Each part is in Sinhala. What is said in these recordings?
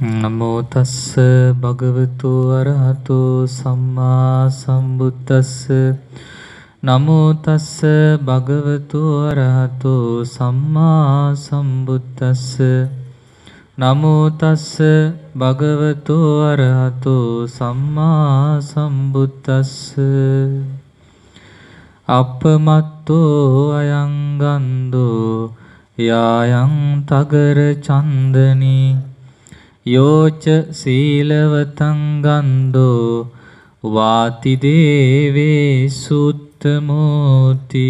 නමෝ තස්ස භගවතු අරහතු සම්මා සම්බුද්දස්ස නමෝ තස්ස භගවතු අරහතු සම්මා සම්බුද්දස්ස නමෝ තස්ස භගවතු අරහතු සම්මා සම්බුද්දස්ස අපමත්තෝ අයං ගන්ධෝ යායන් තගර චන්දනී යෝච සීලවතං ගන්ධෝ වාති දේවේ සුත්තමෝති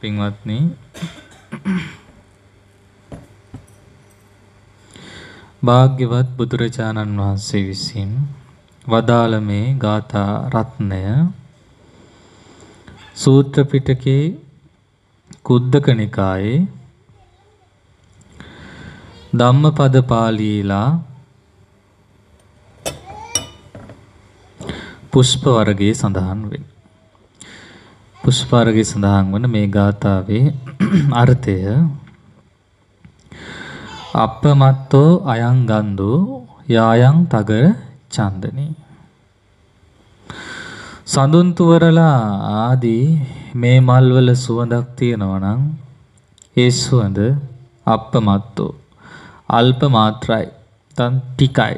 පින්වත්නි භාග්‍යවත් බුදුරජාණන් වහන්සේ විසින් වදාළ මේ ගාථා රත්නය සූත්‍ර පිටකේ කුද්දක නිකායේ ධම්මපද පාලියලා පුෂ්ප වර්ගයේ සඳහන් වෙන. පුෂ්ප වර්ගයේ සඳහන් වන මේ ගාථාවේ අර්ථය අපමත්තෝ අයං ගන්ධෝ යායන් තගර චන්දනී සඳුන් තුවරලා ආදී මේ මල්වල සුවඳක් තියෙනවා නම් ඒ සුවඳ අපමත්තෝ අල්ප මාත්‍රයි. තන් ටිකයි.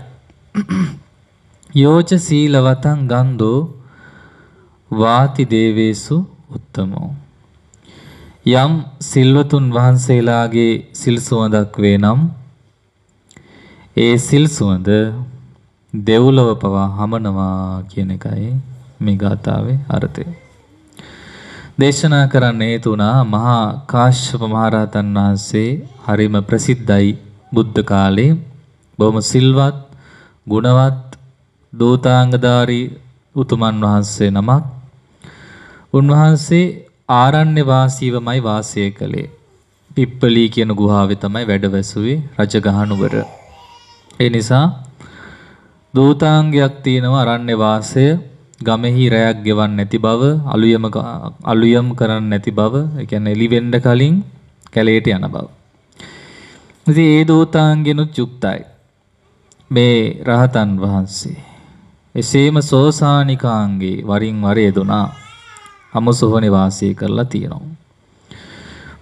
යෝච සීලවතන් ගන්ධෝ වාති දේවේසු උත්තමෝ. යම් සිල්වතුන් වහන්සේලාගේ සිල් සුවඳක් වේ නම් ඒ සිල් සුවඳ දෙව්ලොව පවා හමනවා කියන එකයි මේ ගාථාවේ අර්ථය. දේශනා කරන්න හේතු වුණා මහා කාශ්‍යප මහරහතන් වහන්සේ හරිම ප්‍රසිද්ධයි බුද්ධ කාලේ බොහොම සිල්වත් ගුණවත් දූතාංගධාරී උතුමන් වහන්සේ නමක් උන්වහන්සේ ආරණ්‍ය වාසීවමයි වාසය කළේ. පිප්පලී කියන ගුහාවේ තමයි වැඩ වැසුවේ රජගහනුවර. ඒ නිසා දූතාංගයක් තියෙනවා ආරණ්‍ය වාසය ගමෙහි රැයක් ගෙවන්න නැති බව, අලුයම අලුයම් කරන්න නැති බව, ඒ කියන්නේ එළි වෙන්න කලින් කැලේට යන බව. ඉතින් ඒ දූතාංගෙනුත් යුක්තයි. මේ රහතන් වහන්සේ. එසේම සෝසානිකාංගේ වරින් වර යෙදුනා. අමසොහනේ වාසය කරලා තියෙනවා.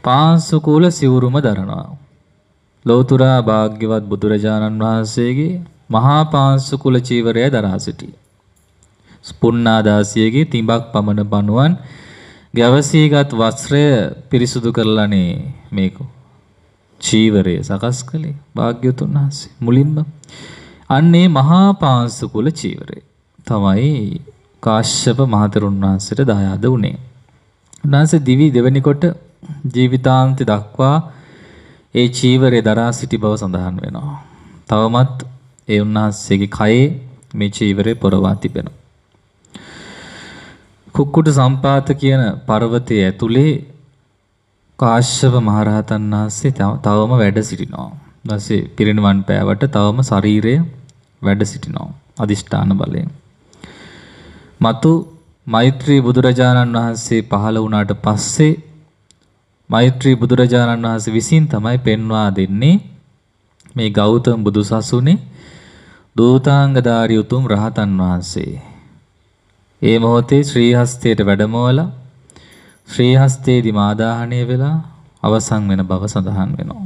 පාංශුකූල සිවුරුම දරනවා. ලෝතුරා භාග්‍යවත් බුදුරජාණන් වහන්සේගේ මහා පාංශුකුල චීවරය දරා සිටී. ස්පුන්නාදාසියගේ තිබක් පමණ බණුවන් ගැවසීගත් වස්ත්‍රය පිරිසුදු කරලානේ මේකෝ. චීවරය සකස් කළේ භාග්‍යවතුන් වහන්සේ මුලින්ම අන්නේ මහා පාංශුකුල චීවරය තමයි කාශ්‍යප මහතෙරුන් වහන්සේට දායාද වුණේ. උන්වහන්සේ දිවි දෙවනි කොට ජීවිතාන්ත දක්වා ඒ චීවරය දරා සිටි බව සඳහන් වෙනවා. තවමත් ඒ උන්වහන්සේගේ කයේ මේ චීවරය පොරවා තිබෙනවා. කුක්කුට සම්පාත කියන පර්වතයේ ඇතුලේ කාශ්‍යප මහරහතන් වහන්සේ තවම වැඩ සිටිනවා. ඊපස්සේ පිරිනිවන් පෑවට තවම ශරීරය වැඩ සිටිනවා. අදිෂ්ඨාන බලයෙන්. මතු මෛත්‍රී බුදුරජාණන් වහන්සේ පහළ වුණාට පස්සේ මෛත්‍රී බුදුරජාණන් වහන්සේ විසින් තමයි පෙන්වා දෙන්නේ මේ ගෞතම බුදුසසුනේ දූතාංගධාරී උතුම් රහතන් වහන්සේ. ඒ මොහොතේ ශ්‍රී හස්තයට වැඩමවලා ශ්‍රී හස්තේදී මාදාහණය වෙලා අවසන් වෙන බව සඳහන් වෙනවා.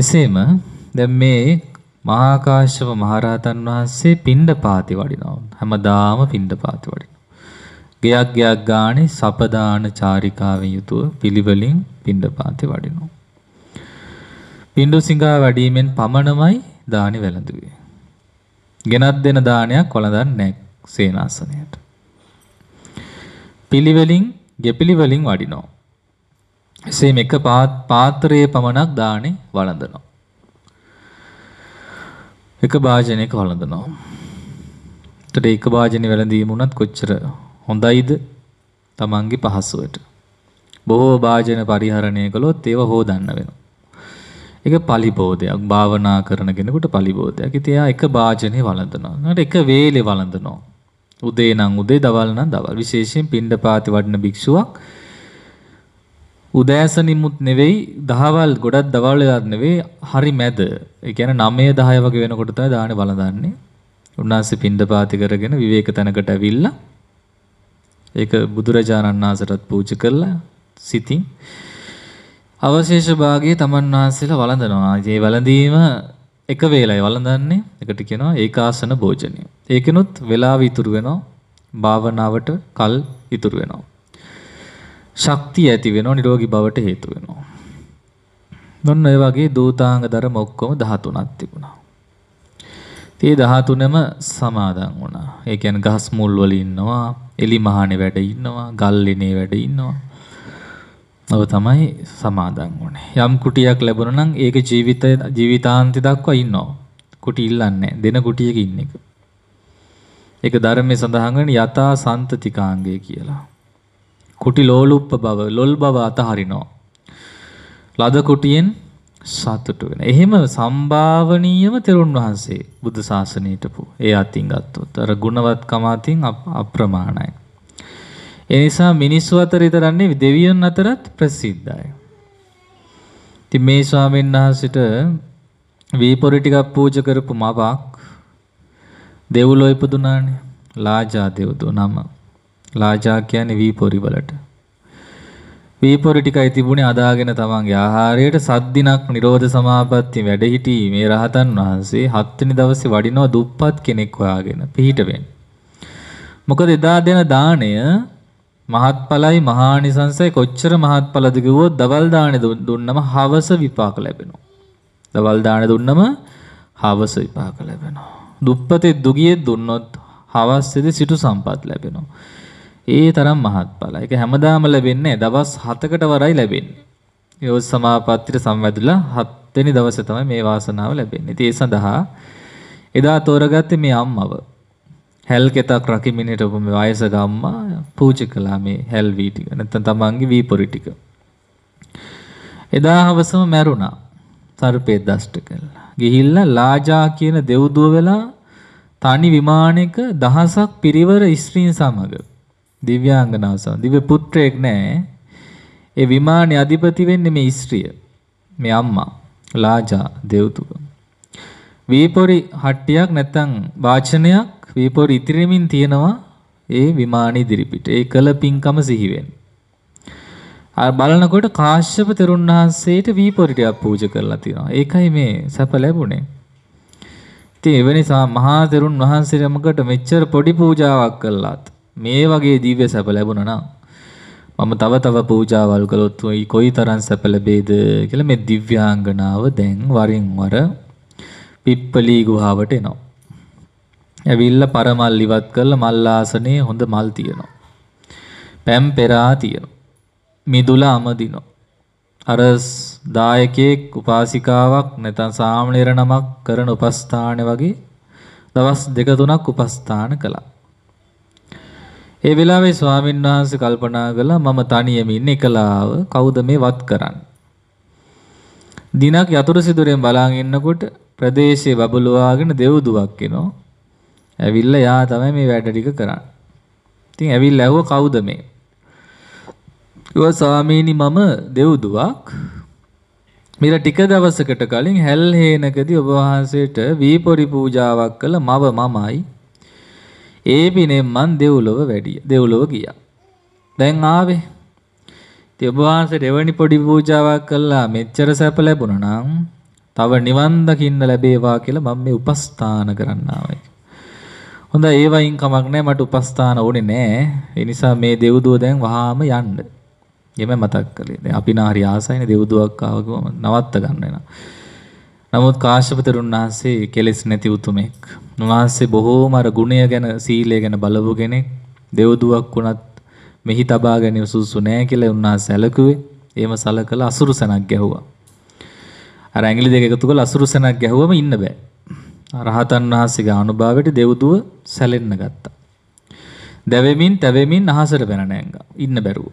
එසේම දැන් මේ මහා කාශ්‍යප මහරහතන් වහන්සේ පිණ්ඩපාති වඩිනවා. හැමදාම පිණ්ඩපාති වඩිනවා. ගයක් ගයක් ගානේ සපදාන චාරිකාවෙන් යුතුව පිළිවෙලින් පිණ්ඩපාති වඩිනවා. පිණ්ඩු සිඟා වැඩීමෙන් පමණමයි දානි වැළඳුවේ. ගෙනත් දෙන දානයක් වළඳන්නේ නැහැ සේනාසනයට. පිළිවෙලින් ගෙපිළිවලින් වඩිනවා. එසේම එක පාත්‍රයේ පමණක් දානේ වළඳනවා. එක භාජනයක වළඳනවා. එතකොට එක භාජනේ වැළඳීම උනත් කොච්චර හොඳයිද? Tamange පහසුවට. බොහෝ භාජන පරිහරණය කළොත් ඒව හොදන්න වෙනවා. ඒක පලිබෝධයක්. භාවනා කරන කෙනෙකුට පලිබෝධයක්. ඉතින් එක භාජනේ වළඳනවා. ඊට එක වේලේ වළඳනවා. උදේ නම් උදේ දවල් නම් දවල් විශේෂයෙන් පිණ්ඩපාති වඩන භික්ෂුවක් උදෑසනිමුත් නෙවෙයි දහවල් ගොඩක් දවල් වෙලාත් නෙවෙයි හරි මැද ඒ කියන්නේ 9 10 වගේ වෙනකොට තමයි දාහනේ බලඳන්නේ උන්වහන්සේ පිණ්ඩපාති කරගෙන විවේක තැනකට ඇවිල්ලා ඒක බුදුරජාණන් වහන්සේටත් පූජා කරලා සිතින් අවශේෂ භාගයේ තමන් වහන්සේලා වළඳනවා. ඒ වළඳීම එක වේලයි වළඳන්නේ එකට කියනවා ඒකාසන භෝජනය. ඒකෙනුත් වෙලාව ඉතුරු වෙනවා භාවනාවට කල් ඉතුරු වෙනවා. ශක්තිය ඇති වෙනවා නිරෝගී බවට හේතු වෙනවා. මොන්න ඔය වගේ දූතාංග ධර්ම ඔක්කොම 13ක් තිබුණා. ඒ 13ම සමාදන් වුණා. ඒ කියන්නේ ගහස් මුල් වල ඉන්නවා, එලි මහණේ වැඩ ඉන්නවා, ගල් ඉනේ වැඩ ඉන්නවා. ඔව තමයි සමාදන් වුනේ. යම් කුටියක් ලැබුණා නම් ඒක ජීවිතය ජීවිතාන්තය දක්වා ඉන්නවා. කුටි ඉල්ලන්නේ දෙන කුටියක ඉන්න එක. ඒක ධර්මයේ සඳහන් වෙන යථා සන්තතිකාංගය කියලා. කුටි ලෝලුප්ප බව ලොල් බව අතහරිනවා. ලද කුටියෙන් සතුටු වෙන. එහෙම සම්භාවනීයම තෙරුන් වහන්සේ බුද්ධ ශාසනයට පු. ඒ අතින් ගත්තොත් අර ගුණවත්කම අතින් අප්‍රමාණයි. ඒ නිසා මිනිස්සු අතර ඉතරන්නේ දෙවියන් අතරත් ප්‍රසිද්ධයි. ඉතින් මේ ස්වාමීන් වහන්සේට වීපොරි ටිකක් පූජා කරපු මවක් දෙව්ලොව ඉපදුනානේ. ලාජා දෙව්දෝ නම. ලාජා කියන්නේ වීපොරි වලට. වීපොරි ටිකයි තිබුණේ අදාගෙන තමන්ගේ ආහාරයට සද්දිනක් නිරෝධ සමාපatti වැඩ හිටී මේ රහතන් වහන්සේ හත්වෙනි දවසේ වඩිනවා දුප්පත් කෙනෙක් හොයාගෙන පිහිට වෙන්න. මොකද එදා දෙන දාණය මහත්ඵලයි මහානිසංසයි කොච්චර මහත්ඵලද කිව්වොත් දවල් දාණය දුන්නම හවස විපාක ලැබෙනවා. දවල් දාණය දුන්නම හවස විපාක ලැබෙනවා. දුප්පතේ දුගියේ දුන්නොත් හවස්සේදී සිටු සම්පත් ලැබෙනවා. ඒ තරම් මහත්ඵලයි. ඒක හැමදාම ලැබෙන්නේ දවස් 7කට වරයි ලැබෙන්නේ. ඒ සමාපත්තිය සම්වැදුලා 7 වෙනි දවසේ තමයි මේ වාසනාව ලැබෙන්නේ. ඒ සඳහා එදා තෝරගත්තේ මේ අම්මව. හැල් කෙතක් රකිමින් හිටපු මේ වයස ගම්මා පූජා කළා මේ හැල් වී ටික. නැත්නම් තමන්ගේ වීපොරි ටික. එදා හවසම මැරුණා. සර්පේ දෂ්ට කළා. ගිහිල්ලා ලාජා කියන දෙව්දුව වෙලා තනි විමානයක දහසක් පිරිවර ස්ත්‍රීන් සමග දිව්‍යාංගනාව සමග දිව්‍ය පුත්‍රයෙක් නැහැ. ඒ විමානයේ අධිපති වෙන්නේ මේ ස්ත්‍රිය. මේ අම්මා ලාජා දෙව්දුව. වීපොරි හට්ටියක් නැත්නම් වාචනයක් වීපොර ඉතිරෙමින් තියෙනවා ඒ විමාන ඉදිරිපිට. ඒ කළ පින්කම සිහිවෙන්. අර බලනකොට කාශ්‍යප තෙරුන් වහන්සේට වීපොර ටිකක් පූජා කරලා තියෙනවා. ඒකයි මේ සැප ලැබුණේ. ඉතින් එවැනි මහා තෙරුන් වහන්සේලමකට මෙච්චර පොඩි පූජාවක් කළාත් මේ වගේ දිව්‍ය සැප ලැබුණා නම් මම තව තව පූජාවල් කළොත් කොයි තරම් සැප ලැබේද කියලා මේ දිව්‍යාංගනාව දැන් වරින් වර පිප්පලී ගුහාවට එනවා. ඇවිල්ලා පරමල් ඉවත් කරලා මල් ආසනේ හොඳ මල් තියෙනවා. පැම් පෙරා තියෙනවා. මිදුල අමදිනවා. අර දායකයෙක් උපාසිකාවක් නැත්නම් සාමණේර නමක් කරන උපස්ථාන වගේ දවස් දෙක තුනක් උපස්ථාන කළා. ඒ වෙලාවේ ස්වාමීන් වහන්සේ කල්පනා කළා මම තනියම ඉන්නේ එකලාව කවුද මේ වත් කරන්නේ? දිනක් යතුරු සිදුරෙන් බලාගෙන ඉන්නකොට ප්‍රදේශයේ බබළුවාගෙන දෙව්දුවක් එනවා. ඇවිල්ලා එයා තමයි මේ වැඩ ටික කරන්නේ. ඉතින් ඇවිල්ලා ඇහුව කවුද මේ? ඊව ස්වාමීනි මම දෙව්දුවක්. මිර ටික දවසකට කලින් හැල් හේනකදී ඔබ වහන්සේට වීපොරි පූජාවක් කළ මව මමයි. ඒ පිනෙන් මං දෙව්ලොව වැඩිය. දෙව්ලොව ගියා. දැන් ආවේ ඉතින් ඔබ වහන්සේට එවැනි පොඩි පූජාවක් කළා මෙච්චර සැප ලැබුණා නම් තව නිවන් දකින්න ලැබේවා කියලා මම මේ උපස්ථාන කරන්න ආවේ. හොඳයි ඒ වයින් කමක් නැහැ මට උපස්ථාන ඕනේ නැහැ. ඒ නිසා මේ දෙව්දුව දැන් වහාම යන්න. එමෙ මතක් කළේ. දැන් අපි නාරි ආසයිනේ දෙව්දුවක් ආව ගම නවත්ත ගන්න වෙනවා. නමුත් කාශ්‍යපතරුන් වහන්සේ කෙලෙස් නැති උතුමෙක්. උන්වහන්සේ බොහෝම අර ගුණය ගැන සීලය ගැන බලපු කෙනෙක්. දෙව්දුවක් වුණත් මෙහි තබා ගැනීම සුසු නෑ කියලා උන්වහන්සේ සැලකුවේ. එහෙම සලකලා අසුරුසනක් ගැහුවා. අර ඇඟිලි දෙක එකතු කරලා අසුරුසනක් ගැහුවම ඉන්න බෑ. රහතන් වහන්සේගේ අනුභවයට දෙව්දුව සැලෙන්න ගත්තා. දැවෙමින් තැවෙමින් අහසට පැන නැංගා. ඉන්න බැරුව.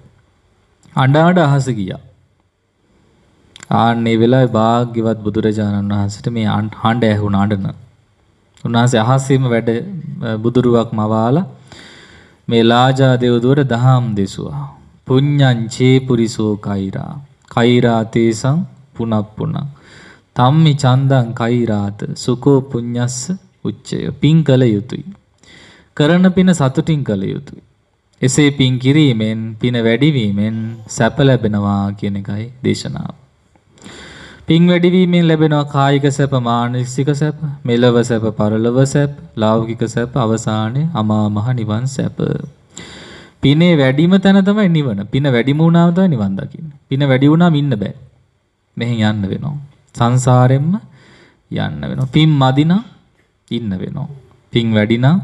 අඬාඩ අහස ගියා. ආන්නේ වෙලාවේ භාග්‍යවත් බුදුරජාණන් වහන්සේට මේ හඬ ඇහුණ අඬන. උන්වහන්සේ අහසෙම වැඩ බුදුරුවක් මවාලා මේ ලාජා දෙව්දුවට දහම් දෙසුවා. පුඤ්ඤං චේ පුරිසෝ කෛරා. කෛරා තේසං පුනප්පුණං. තම්මි චන්දං කෛරාත සුකෝ පුඤ්ඤස්ස උච්චය පින් කළ යුතුය. කරන පින සතුටින් කළ යුතුය. එසේ පින් කිරීමෙන් පින වැඩිවීමෙන් සැප ලැබෙනවා කියන එකයි දේශනාව. පින් වැඩිවීමෙන් ලැබෙනවා කායික සැප, මානසික සැප, මෙලව සැප, පරලොව සැප, ලෞකික සැප, අවසානයේ අමා මහ නිවන් සැප. පිනේ වැඩිම තැන තමයි නිවන. පින වැඩිම වුණාම තමයි නිවන් දකින්නේ. පින වැඩි වුණාම ඉන්න බෑ. මෙහෙන් යන්න වෙනවා. සංසාරෙම්ම යන්න වෙනවා. පින් මදිනම් ඉන්න වෙනවා. පින් වැඩි නම්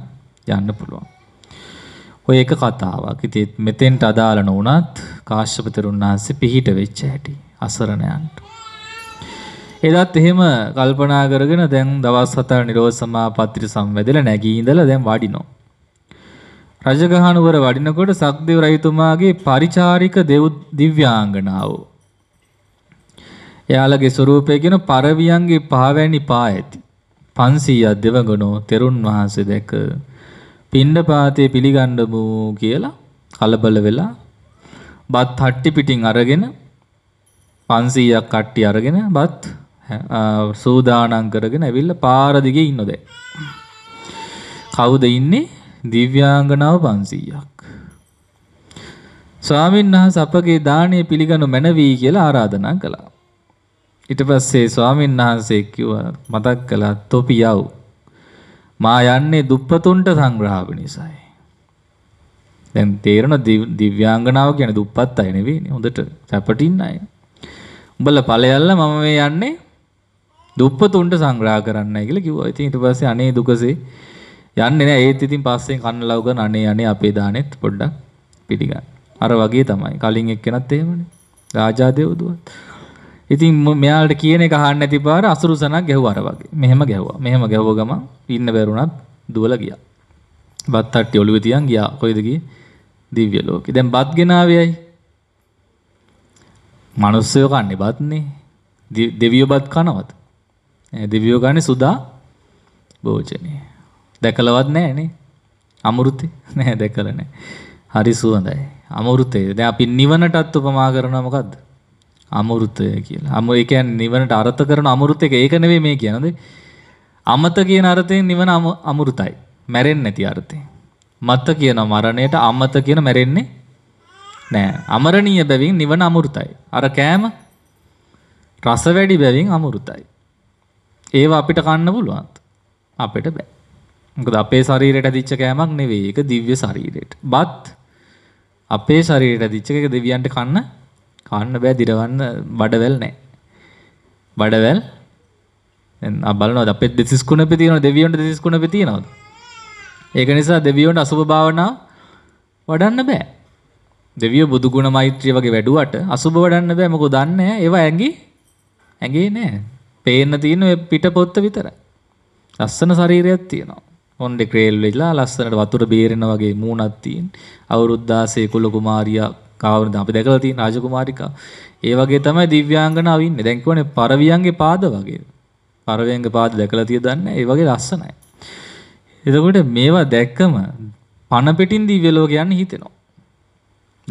යන්න පුළුවන්. ඔය එක කතාවක්. ඉතින් මෙතෙන්ට අදාළ නොවුනත් කාශ්‍යප තෙරුණාංශේ පිහිට වෙච්ච හැටි අසරණයන්ට. එදත් එහෙම කල්පනා කරගෙන දැන් දවස් හතර නිරෝධ සමාපත්තිය සම්වැදලා නැගී ඉඳලා දැන් වඩිනවා. රජගහනුවර වඩිනකොට සක්දේව රජතුමාගේ පරිචාරික දෙව් දිව්‍යාංගනාව එයාලගේ ස්වරූපය කියන පරවියන්ගේ පහවැනි පා ඇති. 500ක් දෙවගණෝ තෙරුන් වහන්සේ දැක පින්නපාතේ පිළිගන්නමු කියලා කලබල වෙලා බත් හට්ටි පිටින් අරගෙන 500ක් කට්ටි අරගෙන බත් සූදානම් කරගෙන ඇවිල්ලා පාර දිගේ ඉන්න දැන්. කවුද ඉන්නේ? දිව්‍යාංගනාව 500ක්. ස්වාමීන් වහන්සේ අපගේ දාණය පිළිගනු මැනවි කියලා ආරාධනා කළා. ඊට පස්සේ ස්වාමීන් වහන්සේ කිව්වා මතක් කළා තොපි යව්. මා යන්නේ දුප්පතුන්ට සංග්‍රහව නිසායි. දැන් තේරෙන දිව්‍යාංගනාව කියන්නේ දුප්පත් අය නෙවෙයිනේ. හොඳට සැපටින් අය. උඹලා ඵලයල්ල මම මේ යන්නේ දුප්පතුන්ට සංග්‍රහ කරන්නයි කියලා කිව්වා. ඉතින් ඊට පස්සේ අනේ දුකසේ යන්නේ නැහැ. ඒත් ඉතින් පස්සෙන් කන්න ලව් ගන්න අනේ අනේ අපේ දානෙත් පොඩ්ඩක් පිළිගන්න. අර වගේ තමයි. කලින් එක්කෙනත් එහෙමනේ. රාජා දේවදුවත්. ඉතින් මෙයාලට කියන එක අහන්න නැති පාර අසුරුසනක් ගැහුවා අර වගේ. මෙහෙම ගැහුවා. මෙහෙම ගැහුව ගමන් ඉන්න බැරුණත් දුවලා ගියා. බත් තට්ටි ඔළුවේ තියන් ගියා. කොයිද ගියේ? දිව්‍ය ලෝකේ. දැන් බත් ගෙනාවේයි. මිනිස්සුયો කන්නේ බත්නේ. දෙවියෝ බත් කනවද? දෙවියෝ ගන්නේ සුදා භෝජනේ. දැකලවත් නැහනේ. අමෘතේ නෑ දැකලා නෑ. හරි සුවඳයි. අමෘතේ. දැන් අපි නිවනටත් උපමා කරනවා මොකද්ද? අමුෘතය කියලා අම එකන් නිවනට අරථ කරන අමුෘත එක ඒක නෙවේ මේ කියනද අමත කියන අරතයෙන් නිවන අමුෘතයි මැරෙන් නැති අර්ථය මත්ත කියන මරණයට අම්මත කියන මැරෙන්නේ නෑ අමරණීය බැවින් නිවන අමුෘතයි අර කෑම රස වැඩි බැවින් අමුෘතයි ඒව අපිට කන්න පුළුවන් අපිට බෑ මොකද අපේ ශරීරයට දිච්ච කෑමක් නෙවෙයි ඒක දිව්‍ය ශරීරයට බත් අපේ ශරීරයට දිච්ච එක දෙවියන්ට කන්න කන්න බෑ දිරවන්න බඩවැල් නෑ. බඩවැල් දැන් ආ බලනවාද අපේ දෙසිස්කුණපේ තියෙනවද දෙවියොන්ට දෙසිස්කුණපේ තියෙනවද? ඒක නිසා දෙවියොන්ට අසුභ භාවනා වඩන්න බෑ. දෙවියෝ බුදු ගුණ මෛත්‍රිය වගේ වැඩුවට අසුභ වඩන්න බෑ මොකද දන්නේ ඒවා ඇඟි ඇඟේ නෑ. පේන්න තියෙන ඔය පිට පොත්ත විතරයි. ලස්සන ශරීරයක් තියෙනවා. හොන්ඩේ ක්‍රේල් වෙලා ලස්සනට වතුර බේරෙනා වගේ මූණක් තියෙන. අවුරුදු 16 කුල කුමාරියක් කාවරද අපි දැකලා තියෙන රාජකුමාරිකා. ඒ වගේ තමයි දිව්‍යාංගන අවින්නේ. දැන් කියවනේ පරවියන්ගේ පාද වගේ. පරවියන්ගේ පාද දැකලා තිය දන්නේ. ඒ වගේ ලස්සනයි. එතකොට මේවා දැක්කම පණ පිටින් දිව්‍ය ලෝක යන්න හිතෙනවා.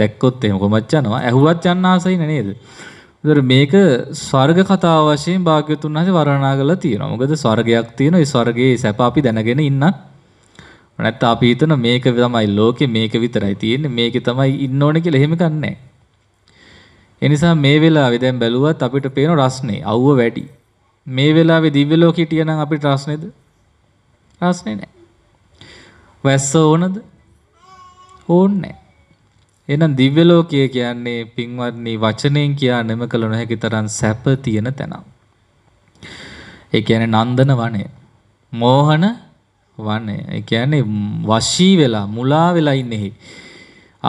දැක්කොත් එහෙම කොමත් යනවා. ඇහුවත් යන්න ආසයි නේද? ඒතර මේක ස්වර්ග කතාව වශයෙන් භාග්‍යතුන් වහන්සේ වර්ණනා කරලා තියෙනවා. මොකද ස්වර්ගයක් තියෙනවා. ඒ ස්වර්ගයේ සැප අපි දැනගෙන ඉන්නත් නැත්නම් අපි හිතන මේක තමයි ලෝකේ මේක විතරයි තියෙන්නේ මේකේ තමයි ඉන්න ඕනේ කියලා එහෙම ගන්නෑ. ඒ නිසා මේ වෙලාවේ දැන් බැලුවත් අපිට පේන රස්නේ අවුව වැඩි. මේ වෙලාවේ දිව්‍ය ලෝකෙ හිටියනම් අපිට රස්නේද? රස්නේ නෑ. වැස්ස ඕනද? ඕන්නේ නෑ. එහෙනම් දිව්‍ය ලෝකය කියන්නේ පින්වත්නි වචනයෙන් කියා නෙම කළ නොහැකි තරම් සැප තියෙන තැනක්. ඒ කියන්නේ නන්දන වනය. මෝහන වන්නේ. ඒ කියන්නේ වශී වෙලා මුලා වෙලා ඉන්නේ එහි.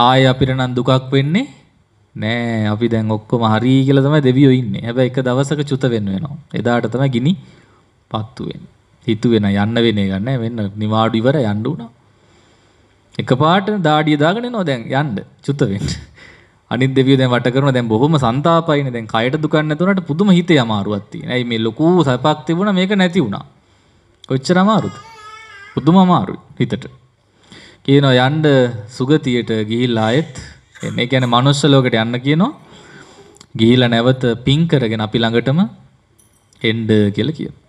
ආයේ අපිට නම් දුකක් වෙන්නේ නෑ. අපි දැන් ඔක්කොම හරි කියලා තමයි දෙවියෝ ඉන්නේ. හැබැයි එක දවසක චුත වෙන්න වෙනවා. එදාට තමයි ගිනි පත්තු වෙන්නේ. හිතුවේ නෑ යන්න වෙන එක නෑ වෙන්න නිවාඩු ඉවර යන්න උනා. එකපාරට දාඩිය දාගෙන එනවා දැන් යන්න චුත වෙන්න. අනිත් දෙවියෝ දැන් වට කරනවා දැන් බොහොම සන්තාපයිනේ දැන් කයට දුකක් නැතුණාට පුදුම හිතේ අමාරුවක් තියෙනවා. ඇයි මේ ලොකු සපක් තිබුණා මේක නැති වුණා. කොච්චර අමාරුද? පුදුම අමාරුයි හිතට. කියනවා යන්න සුගතියට ගිහිල්ලා ආයෙත් එන්න. ඒ කියන්නේ මනුෂ්‍ය ලෝකයට යන්න කියනවා. ගිහිල්ලා නැවත පින් කරගෙන අපි ළඟටම එන්න කියලා කියනවා.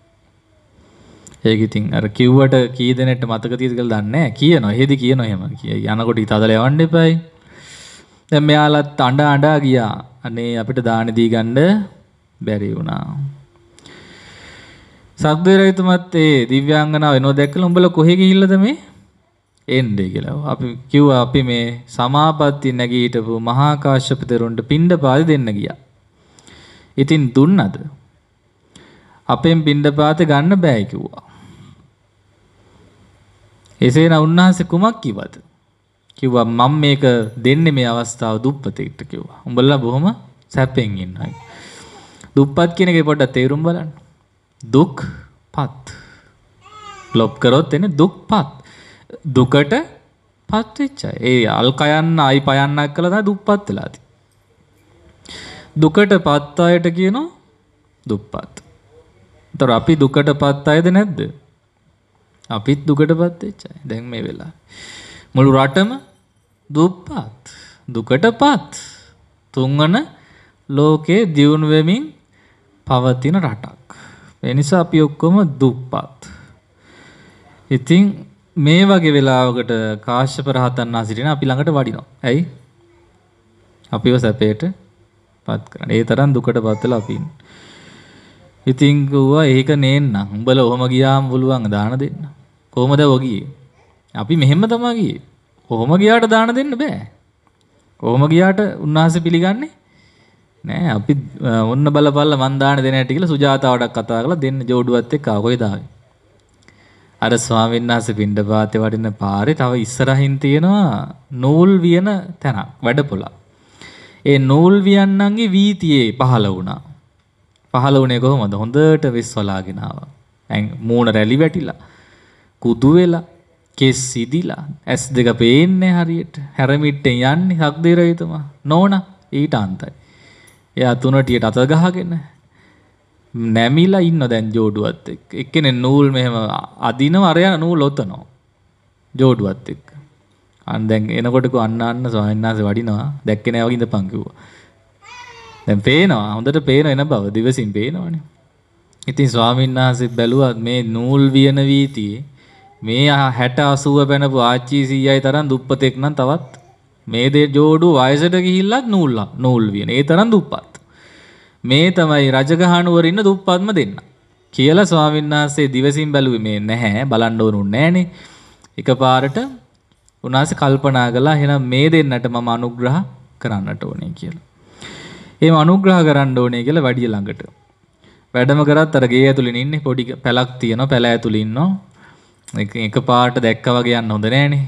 ඒක ඉතින් අර කිව්වට කී දෙනෙක්ට මතක තියෙද කියලා දන්නේ නැහැ. කියනවා. එහෙදි කියනවා එහෙම. යනකොට ඉතදල යවන්න එපායි. දැන් මෙයාලත් අඬ අඬා ගියා. අනේ අපිට දාන දී ගන්න බැරි වුණා. සක්දේරහිතුමත් ඒ දිව්‍යාංගනාව එනෝ දැක්කලා උඹලා කොහෙ ගිහිල්ලාද මේ එන්නේ කියලා. අපි කිව්වා අපි මේ සමාපatti නැගී හිටපු මහා කාශ්‍යප තෙරුන්ට පිණ්ඩපාත දෙන්න ගියා. ඉතින් දුන්නද? අපෙන් පිණ්ඩපාත ගන්න බෑ කිව්වා. එසේ නම් උන්වහන්සේ කුමක් කිව්වද? කිව්වා මම මේක දෙන්නේ මේ අවස්ථාව දුප්පතෙක්ට කිව්වා. උඹලා බොහොම සැපෙන් ඉන්නයි. දුප්පත් කෙනෙක්ගේ පොඩ්ඩක් තේරුම් බලන්න. දුක් පත්. ලොප් කරොත් එන දුක් පත්. දුකට පත්වෙච්ච. ඒ අල්කයන්න අයි පයන්නක් කළ දුප්පත් වෙලාති. දුකට පත් අයට කියනවා දුප්පත්. තොර අපි දුකට පත් අයද නැද්ද. අපිත් දුකට පත්වෙච්චයි දැන් මේ වෙලා. මුළු රටම දුප්පත් දුකට පත් තුංගන ලෝකයේ දියුණුවමින් පවතින රටක්. ඒ නිසා අපි ඔක්කොම දුප්පත්. ඉතින් මේ වගේ වෙලාවකට කාශ්‍යප රහතන් වහන්සේට අපි ළඟට වඩිනවා. ඇයි? අපිව සැපයට පත් කරන්න. ඒ තරම් දුකට පත් වෙලා අපි ඉන්නේ. ඉතින් ගුවා ඒක නේන්නම්. උඹලා ඔහම ගියාම පුළුවන් දාන දෙන්න. කොහමද ඔගියේ? අපි මෙහෙම තමයි ගියේ. කොහොම ගියාට දාන දෙන්න බෑ. කොහොම ගියාට උන්වහන්සේ පිළිගන්නේ? නෑ අපි ඔන්න බලපල්ල මන් දාන දෙන හැටි කියලා සුජාතාවටක් කතා කරලා දෙන්න ජෝඩුවත් එක්ක ආවොයි දාවේ. අර ස්වාමීන් වහන්සේ පින්ඩපාතේ වඩින පාරේ තව ඉස්සරහින් තියෙනවා නූල් වියන තැනක් වැඩපොළක්. ඒ නූල් වියන්නන්ගේ වීතියේ පහළ වුණා. පහළ වුණේ කොහොමද? හොඳට විස් වලාගෙන ආවා. මූණ රැලි වැටිලා කුදු වෙලා කෙස් සිදිලා ඇස් දෙක පේන්නේ හරියට. හැරමිට්ටෙන් යන්නේ හක්දිරයිතුමා. නෝනා ඊට අන්තයි. එයා තුනටියට අත ගහගෙන නැමිලා ඉන්න දැන් ජෝඩුවත් එක්ක. එක්කෙනෙක් නූල් මෙහෙම අදිනව අරයා නූල් ඔතනවා. ජෝඩුවත් එක්ක. අන් දැන් එනකොට අන්න අන්න සොයන්නාසේ වඩිනවා. දැක්කේ නෑ වගේ ඉඳපන් කිව්වා. දැන් පේනවා. හොඳට පේන එන බව දිවසින් පේනවනේ. ඉතින් ස්වාමීන් වහන්සේ බැලුවා මේ නූල් වියන වීතියේ මේ 60 80 පැනපු ආච්චි 100යි තරම් දුප්පතෙක් නම් තවත් මේ දේ ජෝඩුව වයසට ගිහිල්ලත් නූල්ලා නූල් වියන. ඒ තරම් දුප්පත්. මේ තමයි රජගහනුවර ඉන්න දුප්පත්ම දෙන්න. කියලා ස්වාමීන් වහන්සේ දිවසින් බැලුවේ මේ නැහැ බලන්න ඕනුනේ නැහනේ. එකපාරට උන්වහන්සේ කල්පනා කළා එහෙනම් මේ දෙන්නට මම අනුග්‍රහ කරන්නට ඕනේ කියලා. එහෙම අනුග්‍රහ කරන්න ඕනේ කියලා වැඩිය ළඟට. වැඩම කරත් අර ගේ ඇතුළේ ඉන්නේ පොඩි පැලක් තියෙනවා පැල ඇතුළේ ඉන්නවා එක පාට දැක්කා වගේ යන්න හොඳ නෑනේ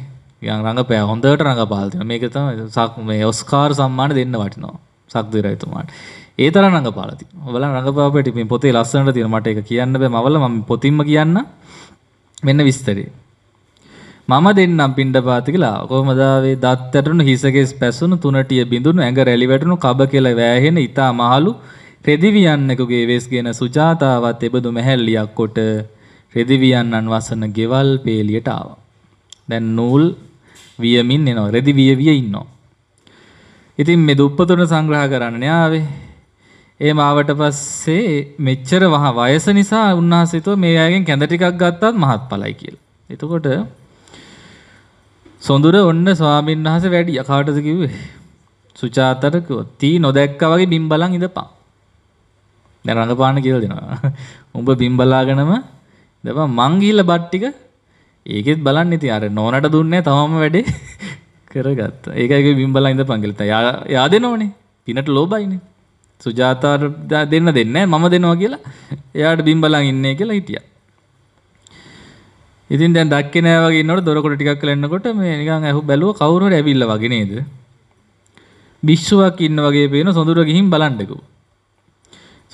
ගියන් රංගපෑ හොඳට රංගපාලා තියෙනවා මේක තමයි මේ ඔස්කාර් සම්මාන දෙන්න වටිනවා සක්දිරයතුමාට ඒ තර රඟපාලති ඔබල රඟපාපට මේ පොතේ ලස්සනට තියෙන මට එක කියන්න බෑ මවල මම පොතින්ම කියන්න මෙන්න විස්තරේ මම දෙන්නම් පින්ඩ පාතිකලා කොහමදාවේ දත්තටනු හිසකෙස් පැසුණු තුනටිය බිඳුණු ඇඟ රැලි වැටුණු කබ කෙල වෑහෙන ඉතා මහලු රෙදිවියන්නෙකුගේ වෙස් ගෙන සුජාතාවත් එබඳු මැහැල්ලියක් කොට රෙදිවියන්නන් වසන ගෙවල් පේලියට ආවා. දැන් නූල් වියමින් එනවා රෙදි විය විය ඉන්නවා. ඉතින් මේ දුප්පතුන සංග්‍රහ කරන්න ආවේ ඒ මාවට පස්සේ මෙච්චර වහ වයස නිසා උන්වහන්සේතෝ මේ අයගෙන් කැඳ ටිකක් ගත්තත් මහත්ඵලයි කියලා. එතකොට සොඳුර ඔන්න ස්වාමීන් වහන්සේ වැඩි කාටද කිව්වේ? සුචාතට කිව්වා. "තී නොදැක්කා වගේ බිම්බලන් ඉඳපන්." දැන් රඟපාන්න කියලා දෙනවා. උඹ බිම්බලාගෙනම ඉඳපන් මං ගිහිල්ලා බත් ටික ඒකෙත් බලන්න ඉතින් අර නෝනට දුන්නේ තමම වැඩේ කරගත්තා. ඒකයි කිව්වේ බිම්බලන් ඉඳපන් කියලා. යා දෙනවනේ. පිනට ලෝභයිනේ. සුජාතාට දෙන්න දෙන්න මම දෙනවා කියලා එයාට බිම්බලන් ඉන්නේ කියලා හිටියා. ඉතින් දැන් දැක්කේ නෑ වගේ ඉන්නකොට දොරකොට ටිකක් කලෙන්නකොට මේ නිකන් ඇහු බැලුව කවුරු හරි ඇවිල්ලා වගේ නේද? බිස්සුවක් ඉන්න වගේ පේන සොඳුර ගිහින් බලන්නකෝ.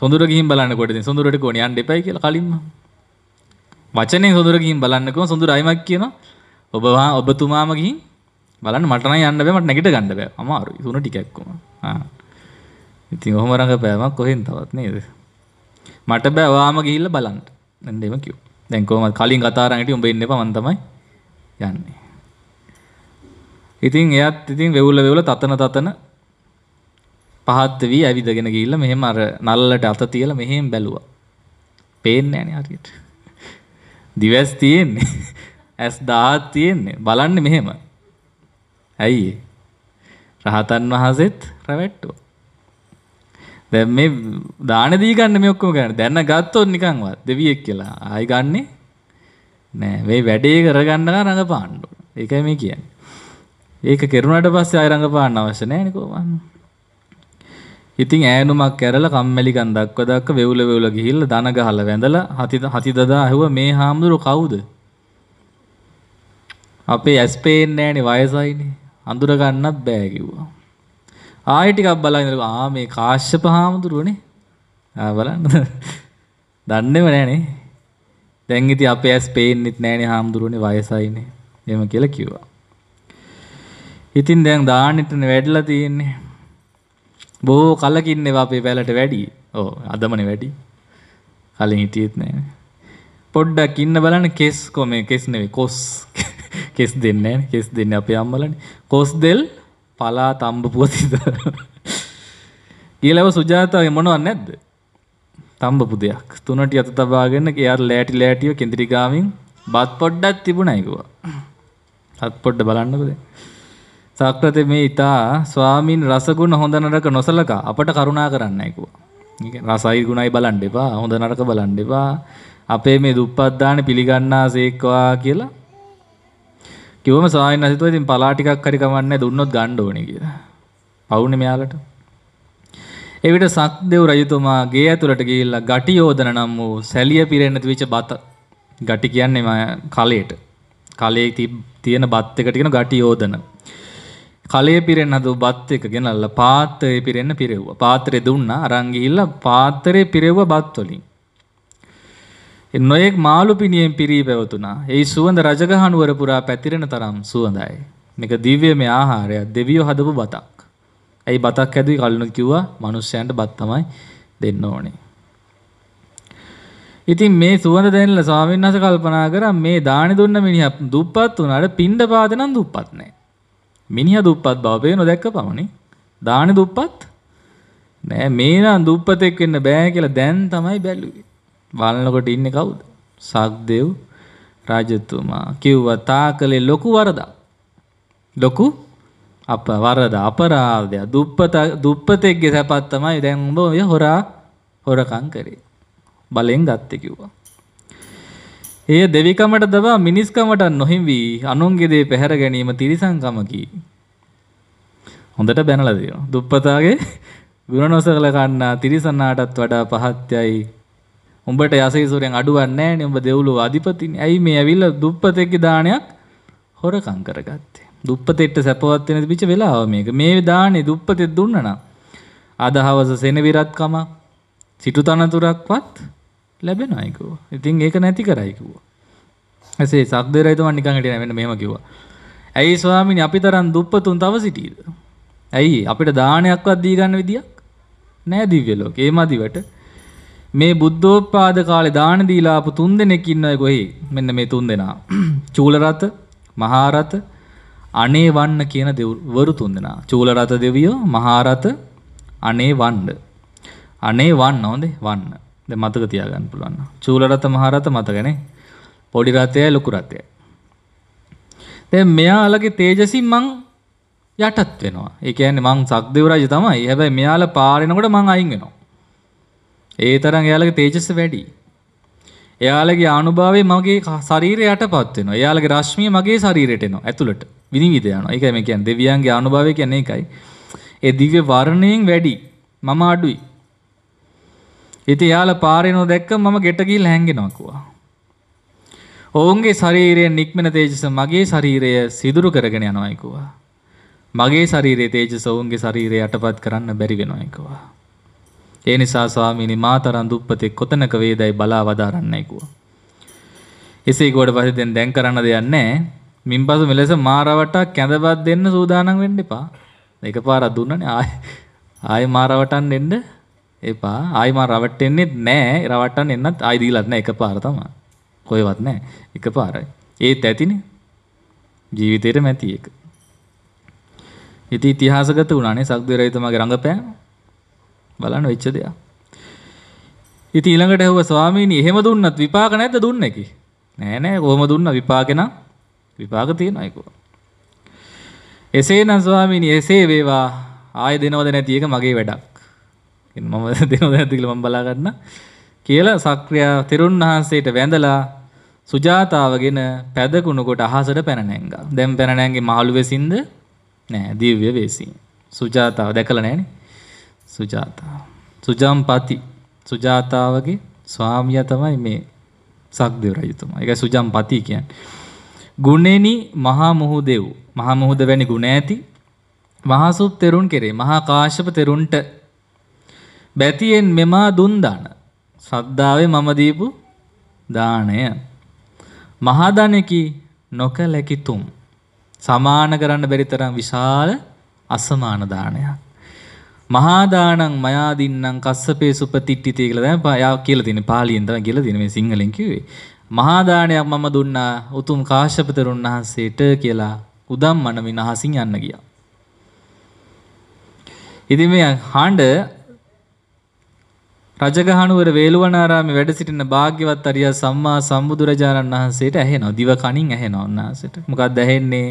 සොඳුර ගිහින් බලන්නකොට ඉතින් සොඳුරට කොහොනේ යන්න එපයි කියලා කලින්ම වචනේ සොඳුර ගිහින් බලන්නකෝ සොඳුර අයිමක් කියනවා ඔබ ඔබතුමාම ගිහින් බලන්න මට නම් යන්න බෑ මට නැගිට ගන්න බෑ අමාරුයි තුන ටිකක් කොහොම ආ ඉතින් ඔහොම රඟපෑමක් කොහෙන් තවත් නේද මට බෑ ඔයාම ගිහිල්ලා බලන්න නන්දේම කිව් දැන් කොහොමද කලින් කතා රඟටි උඹ ඉන්න එපා මම තමයි යන්නේ ඉතින් එයත් ඉතින් වෙවුල වෙවුල තතන තතන පහත් වී ඇවිදගෙන ගිහිල්ලා මෙහෙම අර නල්ලට අත තියලා මෙහෙම බැලුවා පේන්නේ නෑනේ හරියට දිවස් තියෙන්නේ ඇස් 1000ක් තියෙන්නේ බලන්නේ මෙහෙම ඇයි රහතන් වහන්සේත් රැවට්ටුවා දැ මේ දානදී ගන්න මේ ඔක්කෝ ගැන දැන්න ගත්තොත් නිකංවත් දෙවියෙක් කියලා ආයි ගන්නේ නෑ මේ වැඩේ කරගන්න රඟ පාණ්ඩු එක මේ කියන්න ඒක කෙරුණට පස්සේ අයරඟ පාන්න අවශ්‍ය නෑනකෝවන්න ඉතින් ෑනුමක් කැරල කම්මැලි ගන්දක්ව දක්ක වෙවුල වෙවුල ගිහිල්ල දන ගහල වැඳලා හති හතිදදා ඇහුව මේ හාමුදුරු කවුද අපේ ඇස්පේෙන් නෑනේ වයසයිනේ අඳුරගන්නත් බෑකිව්වා ආයෙ ටිකක් බලන්න ආ මේ කාශ්‍යප හාමුදුරුවනේ ආ බලන්න දන්නේම නෑනේ දැන් ඉතින් අපේ ඇස් පේන්නෙත් නෑනේ හාමුදුරුවනේ වයසයිනේ එහෙම කියලා කිව්වා ඉතින් දැන් දාන්නෙටනේ වැඩිලා තියෙන්නේ බොහෝ කලකින් ඒවා අපේ වැලට වැඩි ඕ අදමනේ වැඩි කලින් හිටියෙත් නෑනේ පොඩ්ඩක් ඉන්න බලන්න කෙස් කොමේ කෙස් නෙවෙයි කොස් කෙස් දෙන්නේ කෙස් දෙන්නේ අපේ අම්මලනේ කොස් දෙල් පලා තම්බපුව සිත කියලව සුජාතාව මොනවක් නැද්ද තම්බපු දෙයක් තුනට යත තබාගෙන එයා ලෑටි ලෑටිව කෙන්දිරි ගාමින් බත් පොඩ්ඩක් තිබුණයි කිව්වා හත් පොඩ්ඩ බලන්නකෝ දැන් සක්‍රති මේ ඉතා ස්වාමින් රසගුණ හොඳ නරක නොසලකා අපට කරුණා කරන්නයි කිව්වා. රසයි ගුණයි බලන්න එපා, හොඳ නරක බලන්න එපා. අපේ මේ දුප්පත් දාන පිළිගන්නාසේක්වා කියලා කිව්වම ස්වාමීන් වහන්සේ ඉතින් පලා ටිකක් හරි කමන්නේ දුන්නොත් ගන්න ඕනේ කියලා. පවුනේ මෙයාලට. එවිට සක්දෙව් රජතුමා ගේ ඇතුළට ගිහිල්ලා ගටි යෝදන නම් වූ සැලිය පිරෙන්න තිබිච්ච බත ගටි කියන්නේ මම කලයට කලේ තියෙන බත් එකට කියන ගටි යෝදන කලේ පිරෙන්න හදු බත් එක ගෙනල්ලා පාත්‍රේ පිරෙන්න පිරෙව්වා පාත්‍රේ දුන්නා අරන් ගිහිල්ලා පාත්‍රේ පිරෙව්වා බත් වලින් නොයෙක් මාළු පිණියෙන් පිරී පැවතුනා. ඒ සුවඳ රජගහනුවර පුරා පැතිරෙන තරම් සුවඳයි. මේක දිව්‍යමය ආහාරයක්. දෙවියෝ හදපු බතක්. ඇයි බතක් හැදුවේ කලිනුත් කිව්වා මිනිස්සයන්ට බත් තමයි දෙන්න ඕනේ. ඉතින් මේ සුවඳ දැනලා ස්වාමීන් වහන්සේ කල්පනා කරා මේ දානි දුන්න මිනිහා දුප්පත් වුණාට පින්ඩ පාද නම් දුප්පත් නැහැ. මිනිහා දුප්පත් බව පේන දැක්ක පමණි. දානි දුප්පත් නෑ මේ නම් දුප්පතෙක් වෙන්න බෑ කියලා දැන් තමයි බැලුවේ. බලනකොට ඉන්නේ කවුද? සක්දෙව් රාජතුමා කිව්වා තාකලේ ලොකු වරදක්. ලොකු අප වරද අපරාධය. දුප්පත දුප්පතෙක්ගේ සැපත් තමයි දැන් උඹ ඔය හොරා හොරකම් කරේ. බලෙන් ගත්තේ කිව්වා. එය දෙවිකමට දවා මිනිස්කමට නොහිවී අනුන්ගේ දේ පැහැර ගැනීම තිරිසංකමකි. හොඳට බැනලා දෙනවා. දුප්පතාගේ ගුණ නොසකල කන්නා තිරිසනාටත් වඩා පහත්යයි උඹට යසේසුරෙන් අඩුවන්නේ නැහැ උඹ දෙව්ලොව අධිපතිනේ. ඇයි මේ ඇවිල්ලා දුප්පතෙක්ගේ දානයක් හොරකම් කරගත්තේ. දුප්පතෙක්ට සැපවත් වෙන පිච්ච වෙලාව මේක. මේ දානේ දුප්පතෙක් දුන්නා නම් අදහවස සෙනවිරත්කම සිටු තනතුරක්වත් ලැබෙනයි කිව්වා. ඉතින් ඒක නැති කරයි කිව්වා. ඇසේ සක්දේරයිතුමන් නිකන් හිටියේ නැහැ මෙහෙම කිව්වා. ඇයි ස්වාමීනි අපි තරම් දුප්පතුන් තව සිටීද? ඇයි අපිට දානයක්වත් දී ගන්න විදියක්? නෑ දිව්‍ය ලෝකේ. ඒ මදිවට මේ බුද්ධෝත්පාද කාලේ දාන දීලා ආපු තුන්දෙනෙක් ඉන්නයි කොහේ? මෙන්න මේ තුන්දෙනා. චූලරත, මහරත, අනේවන්න කියන දෙවරු තුන්දෙනා. චූලරත දෙවියෝ, මහරත, අනේවන්න. අනේවන්න හොඳේ වන්න. දැන් මතක තියාගන්න පුළුවන්. චූලරත මහරත මතකනේ. පොඩි රතයයි ලොකු රතයයි. දැන් මෙයාලගේ තේජසින් මං යටත් වෙනවා. ඒ කියන්නේ මං සක්දේව රජ තමයි. හැබැයි මෙයාලා පාරිනකොට මං අයින් වෙනවා. ඒ තරම් එයාලගේ තේජස වැඩි. එයාලගේ ආනුභාවය මගේ ශරීරය යටපත් වෙනවා. එයාලගේ රශ්මිය මගේ ශරීරයට එනවා ඇතුළට. විනිවිද යනවා. ඒකයි මේ කියන්නේ දෙවියන්ගේ ආනුභාවය කියන්නේ ඒකයි. ඒ දිව්‍ය වර්ණයෙන් වැඩි. මම අඩුයි. ඉතින් එයාලා පාරේනෝ දැක්කම මම ගෙට ගිහිල්ලා හැංගෙනවා කිව්වා. ඔවුන්ගේ ශරීරයෙන් නික්මෙන තේජස මගේ ශරීරය සිදුරු කරගෙන යනවා මගේ ශරීරයේ තේජස ඔවුන්ගේ ශරීරයට යටපත් කරන්න බැරි වෙනවා ඒ නිසා ස්වාමීනි මාතරන් දුප්පතෙක් කොතනක වේදයි බලා වදාරන්නයි කිව්වා. එසේ ගොඩ පස්සේ දැන් දැන් කරන්න දෙයක් නැහැ. මින්පසු මෙලෙස මාරවට කැඳවත් දෙන්න සූදානම් වෙන්න එපා. එකපාරක් දුන්නනේ ආය ආය මාරවටන් දෙන්න එපා. ආය මා රවට්ටෙන්නෙත් නැහැ. රවට්ටන් එන්නත් ආය දීලත් නැහැ එකපාර තමයි. කොහෙවත් නැහැ. එකපාරයි. ඒත් ඇතිනේ. ජීවිතේට මැති එක. ඉතින් ඉතිහාසගත වුණානේ සක්දේරය තමගේ රංගපෑම. බලන්න වෙච්ච දෙයක්. ඉතින් ඊළඟට ඇහුවා ස්වාමීනි එහෙම දුන්නත් විපාක නැද්ද දුන්නේ කි? නෑ නෑ කොහොම දුන්නා විපාක නම් විපාක තියෙනයි කෝ. එසේනම් ස්වාමීනි එසේ වේවා ආයෙ දෙනවද නැති එක මගේ වැඩක්. මම දෙනවද නැති කියලා මම බලා ගන්න කියලා සක්‍රියා තෙරුන් වහන්සේට වැඳලා සුජාතාවගෙන පැදකුණු කොට අහසට පැන නැංගා. දැන් පැන නැංගේ මහලු වෙසින්ද? නෑ දිව්‍ය වෙසින්. සුජාතාව දැකලා නෑනේ. සුජාතා. සුජම්පති සුජාතාවගේ ස්වාමිය තමයි මේ සක්දෙව රජතුමා. ඒකයි සුජම්පති කියන්නේ. ගුණෙනි මහා මුහුදෙව්. මහා මුහුද වැනි ගුණ ඇති මහසුප් තෙරුන් කෙරේ මහා කාශ්‍යප තෙරුන්ට බැතියෙන් මෙමා දුන් දාන ශ්‍රද්ධාවේ මම දීපු දාණය මහා ධනෙකි නොකැලැකි තුම් සමාන කරන්න බැරි තරම් විශාල අසමාන දානයක් මහාදානං මයාදින්නම් කස්සපේ සුපතිට්ඨිතේ කියලා තමයි යා කියලා තියෙන්නේ පාලියෙන් තමයි කියලා තියෙන්නේ මේ සිංහලෙන් කිව්වේ. මහාදානයක් මම දුන්නා උතුම් කාශ්‍යපතරුන් වහන්සේට කියලා උදම් මනමින් අහසින් යන්න ගියා. ඉතින් මේ හඬ රජගහනුවර වේළුවනාරාමේ වැඩ සිටින භාග්‍යවත් අරියා සම්මා සම්බුදුරජාණන් වහන්සේට ඇහෙනවා. දිව කණින් ඇහෙනවා උන්වහන්සේට. මොකක්ද ඇහෙන්නේ?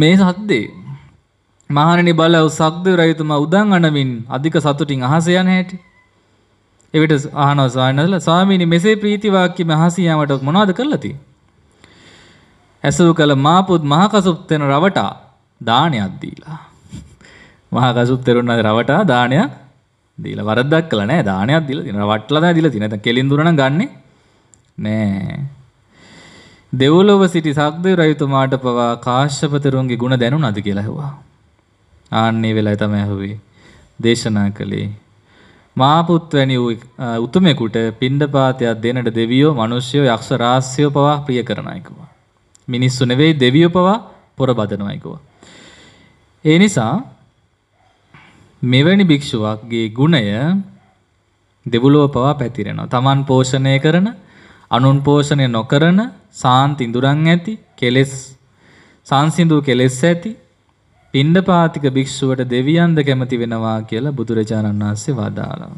මේ සද්දේ මහණෙනි බලව සක්දේව රජතුමා උදන් අණමින් අධික සතුටින් අහස යන හැටි. එවිට අහනවා ස්වාමීන් ස්වාමීනි මෙසේ ප්‍රීති වාක්‍යෙම අහස යාමට මොනවද කරලා තියෙන්නේ? ඇසූ කල මාපුත් මහකසුප්තෙන රවටා දානයක් දීලා. මහකසුප්තෙරුණ රවටා දානයක් දීලා වරද්දක් කළා නෑ දානයක් දීලා තියෙනවා. රවට්ටලා තමයි දීලා තියෙන්නේ. නැත්නම් කෙලින් දුරණ ගන්නෙ නෑ. දෙව්ලොව සිටි සක්දේව රජතුමාට පවා කාශ්‍යපතරුන්ගේ ගුණ දැනුණාද කියලා ඇහුවා. ආන්නේ වෙලා තම ඇහුවේ දේශනා කළේ. මාපුත්වැනි වූ උතුමෙකුට පිණ්ඩපාතයක් දෙනට දෙවියෝ මනුෂ්‍යයෝ යක්ෂ රාස්‍යයෝ පවා ප්‍රිය කරනයිකවා. මිනිස්සු නෙවෙයි දෙවියෝ පවා පොරබදනවයිකවා. ඒ නිසා මෙවැනි භික්ෂුවක්ගේ ගුණය දෙවුලෝ පවා පැතිරෙනවා. තමන් පෝෂණය කරන අනුන් පෝෂණය නොකරන සාන්ති ඉඳුරන් ඇති කෙලෙස් සංසිඳු කෙලෙස් ඇති පිණ්ඩපාතික භික්ෂුවට දෙවියන්ද කැමති වෙනවා කියලා බුදුරජාණන් වහන්සේ වදාළා.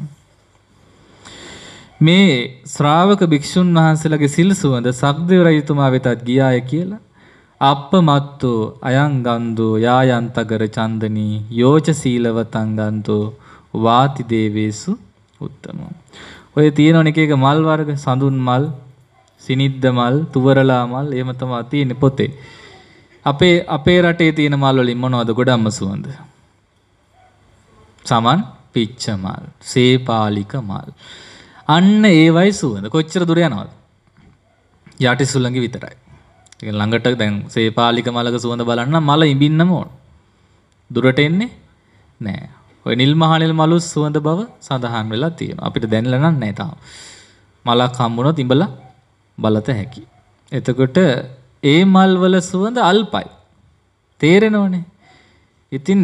මේ ශ්‍රාවක භික්ෂුන් වහන්සේලාගේ සිල් සුවඳ සක්දේව රජතුමා වෙතත් ගියාය කියලා අප්පමත්තෝ අයං ගන්ධෝ යායන්තගර චන්දනී යෝච සීලවතං ගන්ධෝ වාති දේවේසු උත්තමෝ ඔය තියෙනවනේ එක එක මල් වර්ග සඳුන් මල් සිනිද්ද මල් තුවරලා මල් එහෙම තමයි තියෙන්නේ පොතේ අපේ අපේ රටේ තියෙන මල් වලින් මොනවද ගොඩක්ම සුවඳ? සමන් පිච්ච මල්, සේපාලික මල්. අන්න ඒවයි සුවඳ. කොච්චර දුර යනවද? යටි සුළඟ විතරයි. ඒ ළඟට දැන් සේපාලික මලක සුවඳ බලන්න මල ඉඹින්නම ඕන. දුරට එන්නේ නෑ. ඔය නිල් මහනිල් මලු සුවඳ බව සඳහන් වෙලා තියෙනවා. අපිට දැනලා නම් නෑ තාම. මලක් හම්බුනොත් ඉඹලා බලත හැකි. එතකොට ඒ මල්වල සුවඳ අල්පයි. තේරෙනවනේ. ඉතින්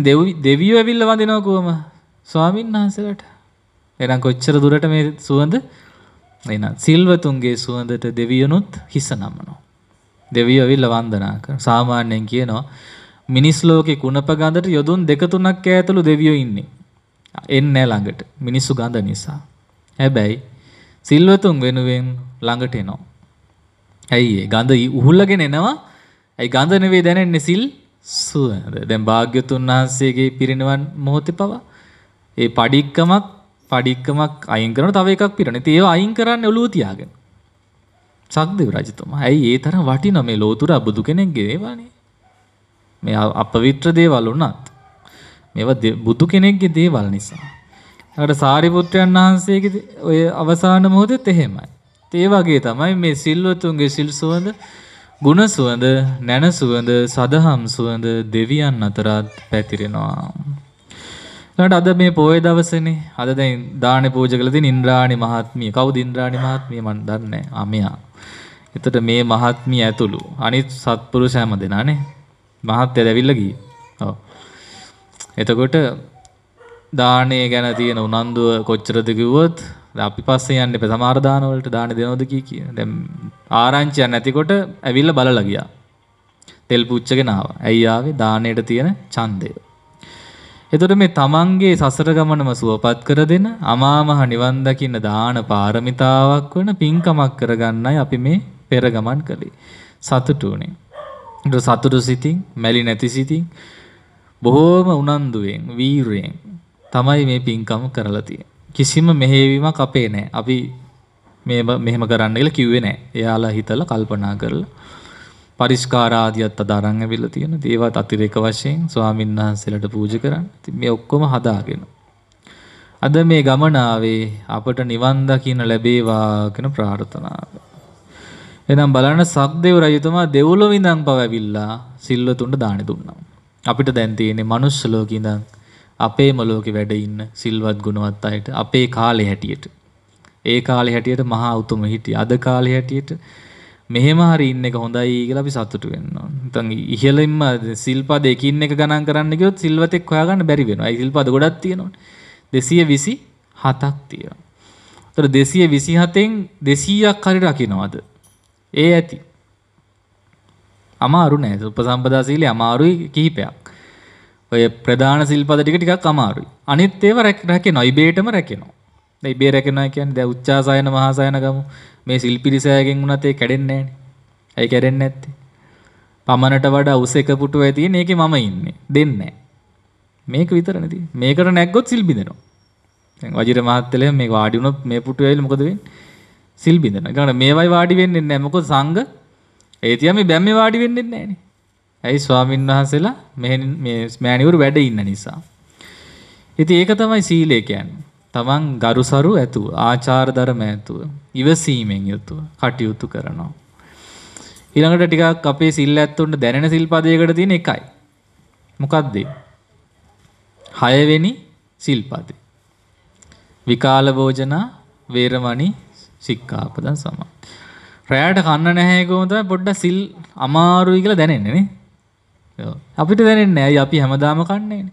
දෙවියෝ ඇවිල්ලා වඳිනවා කොහම? ස්වාමීන් වහන්සේලාට. එහෙනම් කොච්චර දුරට මේ සුවඳ? එහෙනම් සිල්වතුන්ගේ සුවඳට දෙවියනුත් හිස නමනවා. දෙවියෝ ඇවිල්ලා වන්දනා කරනවා. සාමාන්‍යයෙන් කියනවා මිනිස් ලෝකේ කුණප ගඳට යොදුන් දෙක තුනක් ඈතලු දෙවියෝ ඉන්නේ. එන්නේ ළඟට. මිනිස්සු ගඳ නිසා. හැබැයි සිල්වතුන් වෙනුවෙන් ළඟට එනවා. ඇයි ගඳ උහුල්ලගෙන එනවා ඇයි ගඳ නෙවෙයි දැනෙන්නේ සිල් සුවඳ. දැන් භාග්‍යතුන් වහන්සේගේ පිරිනිවන් මොහොතේ පවා ඒ පඩික්කමක් පඩික්කමක් අයින් කරන තව එකක් පිරෙන. ඉතින් ඒව අයින් කරන්න ඔලුව තියාගෙන. සක්දේව රජතුමා. ඇයි ඒ තරම් වටිනා මේ ලෝතුර බුදු කෙනෙක්ගේ ඒවානේ. මේ අපවිත්‍ර දේවල් වුණත් මේවා බුදු කෙනෙක්ගේ දේවල් නිසා. අර සාරිපුත්‍රයන් වහන්සේගේ ඔය අවසාන මොහොතෙත් එහෙමයි. ඒ වගේ තමයි මේ සිල්වතුන්ගේ සිල් සුවඳ, ගුණ සුවඳ, නැන සුවඳ, සදහම් සුවඳ දෙවියන් අතරත් පැතිරෙනවා. ඊළඟට අද මේ පොය දවසේනේ. අද දැන් දානේ පූජා කළ දින ඉන්ද්‍රාණි මහත්මිය. කවුද ඉන්ද්‍රාණි මහත්මිය මන් දන්නේ නැහැ. අමයා. එතට මේ මහත්මිය ඇතුළු අනිත් සත්පුරුෂ හැම දෙනානේ මහත්ය දැවිල්ල ගියේ. ඔව්. එතකොට දාණය ගැන තියෙන උනන්දුව කොච්චරද කිව්වොත් අපි පස්සේ යන්න එපා. සමහර දාන වලට දාන දෙනවද කී කිය. දැන් ආරංචියක් නැතිකොට ඇවිල්ලා බලලා ගියා. තෙල් පුච්චගෙන ආවා. ඇයි ආවේ? දාණයට තියෙන ඡන්දය. එතකොට මේ තමන්ගේ සසර ගමනම සුවපත් කර දෙන අමාමහ නිවන් දකින්න දාන පාරමිතාවක් වෙන පින්කමක් කරගන්නයි අපි මේ පෙර ගමන් කළේ. සතුටු උනේ. සතුටු සිතින්, මැලි නැති සිතින් බොහෝම උනන්දුවෙන්, වීරයෙන් තමයි මේ පින්කම කරලා තියෙන්නේ. කිසිම මෙහෙවීමක් අපේ නෑ. අපි මේම මෙහෙම කරන්න කියලා කිව්වේ නෑ. එයාලා හිතලා කල්පනා කරලා පරිස්කාර ආදියත් අදාරන් ඇවිල්ලා තියෙන. ඒවත් අතිරේක වශයෙන් ස්වාමීන් වහන්සේලාට පූජා කරන්න. ඉතින් මේ ඔක්කොම හදාගෙන. අද මේ ගමන ආවේ අපට නිවන් දකින්න ලැබේවා කියන ප්‍රාර්ථනාව. එහෙනම් බලන්න සක්දේව රජතුමා දෙව්ලොව ඉඳන් පව ඇවිල්ලා සිල්වතුන්ට දානි දුන්නා. අපිට දැන් තියෙන්නේ මනුස්ස ලෝකේ ඉඳන් අපේම ලෝකෙ වැඩ ඉන්න සිල්වත් ගුණවත් අයට අපේ කාලේ හැටියට. ඒ කාලේ හැටියට මහා උතුම හිටියේ. අද කාලේ හැටියට මෙහෙම හරි ඉන්න එක හොඳයි කියලා අපි සතුටු වෙන්න ඕන. නැත්නම් ඉහළින්ම සිල්පද එකින් එක ගණන් කරන්න ගියොත් සිල්වතෙක් හොයාගන්න බැරි වෙනවා. ඒ සිල්පද ගොඩක් තියෙනවනේ. 227ක් තියෙනවා. ඒතර 227න් 200ක් හරි රකින්නවද? ඒ ඇති. අමාරු නෑ උපසම්පදා සීලය අමාරුයි කිහිපයක්. ඔය ප්‍රධාන සිල්පද ටික ටිකක් අමාරුයි. අනිත් ඒවා රැකෙනවා. ඉබේටම රැකෙනවා. දැන් ඉබේ රැකෙනවා කියන්නේ දැන් උච්චාසයන මහාසයන ගමු. මේ සිල්පිරිසෑගෙන් වුණත් ඒ කැඩෙන්නේ නැහනේ. ඇයි කැඩෙන්නේ නැත්තේ? පමණට වඩා උස එක පුටුව ඇති මේකේ මම ඉන්නේ. දෙන්නේ මේක විතරනේ තියෙන්නේ. මේකට නැග්ගොත් සිල් බිඳිනවා. දැන් වජිර මහත්තයලේ මේ වාඩි වුණොත් මේ පුටු වෙයිල මොකද වෙන්නේ? සිල් බිඳිනවා. ඒ කියන්නේ මේවයි වාඩි වෙන්නේ නැහැ. මොකද සංඝ ඒ තියා මේ බැම්මේ වාඩි වෙන්නේ නැහැ නේ. ඇයි ස්වාමින් වහන්සේලා මේ මෑණිවරු වැඩ ඉන්න නිසා. ඉතින් ඒක තමයි සීලය කියන්නේ. තමන් ගරුසරු ඇතුව ආචාර ධර්ම ඇතුව ඉවසීමෙන් යුතුව කටයුතු කරනවා. ඊළඟට ටිකක් අපේ සිල් ඇත්තොන්ට දැනෙන සිල්පදයකට තියෙන එකයි. මොකක්ද? හයවෙනි සිල්පදේ. විකාල භෝජන වේරමණී සික්ඛාපදං සමා. රැයට කන්න නැහැ කොහොමද පොඩ්ඩක් සිල් අමාරුයි කියලා දැනෙන්නේ නේ. අපිට දැනෙන්නේ ඇයි අපි හැමදාම කන්නේ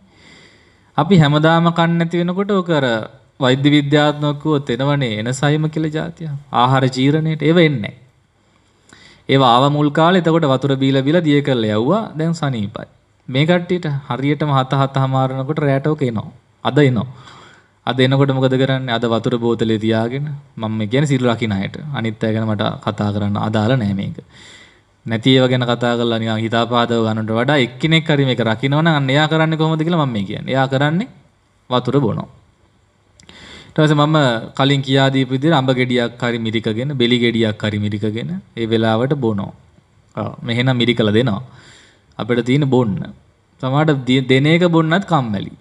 අපි හැමදාම කන්න නැති වෙනකොට ඔක අර වෛද්‍ය විද්‍යාත්මකව එනවනේ එනසයිම කියලා જાතිය. ආහාර ජීරණයට ඒව එන්නේ ඒව ආව මුල් කාලේ එතකොට වතුර බීලා බීලා දිය කරලා යවුවා දැන් සනීපයි. මේ කට්ටියට හරියටම හත හත හමාරනකොට රැට ඔක එනවා. අද එනවා. අද එනකොට මොකද කරන්නේ? අද වතුර බෝතලේ තියාගෙන මම කියන්නේ සිරු රකින්න අයට. අනිත් අය ගැන මට කතා කරන්න අදාළ නැහැ මේක. නැතිව ගැන කතා කරලා නිකන් හිතාපාතව ගන්නට වඩා එක්කෙනෙක් හරි මේක රකින්නවනම් අන්න එයා කරන්නේ කොහොමද කියලා මම මේ කියන්නේ. එයා කරන්නේ වතුර බොනවා. ඊට පස්සේ මම කලින් කියා දීපු විදිහට අඹ ගෙඩියක් හරි මිරිකගෙන, බෙලි ගෙඩියක් හරි මිරිකගෙන ඒ වෙලාවට බොනවා. ඔව් මෙහෙනම් මිරිකලා දෙනවා. අපිට තියෙන බොන්න. සමහරට දෙන එක බොන්නත් කම්මැලි.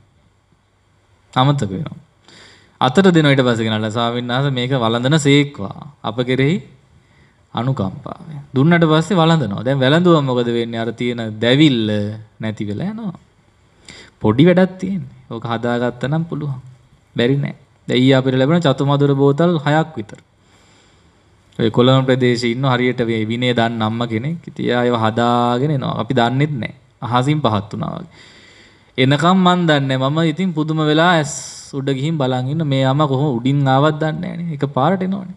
අමතක වෙනවා. අතට දෙන ඊට පස්සේ ගනලා සාවින්නාස මේක වළඳන සේක්වා. අප කෙරෙහි අනුකම්පාව. දුන්නට පස්සේ වළඳනවා. දැන් වැළඳුවා මොකද වෙන්නේ? අර තියෙන දැවිල්ල නැති වෙලා යනවා. පොඩි වැඩක් තියෙන්නේ. ඕක හදාගත්ත නම් පුළුවන්. බැරි නෑ. දැන් ඊයේ අපිට ලැබුණ චතුමදුර බෝතල් 6ක් විතර. ඔය කොළඹ ප්‍රදේශයේ ඉන්න හරියට මේ විනය දන්න අම්ම කෙනෙක්. ඉතින් ආයව හදාගෙන එනවා. අපි දන්නෙත් නෑ. අහසින් පහත් වුණා වගේ. එනකම් මන් දන්නේ මම ඉතින් පුදුම වෙලා ඇස් උඩ ගිහින් බලන් ඉන්න මේ අම්මා කොහොම උඩින් ආවත් දන්නේ නෑනේ. එක පාරට එනවනේ.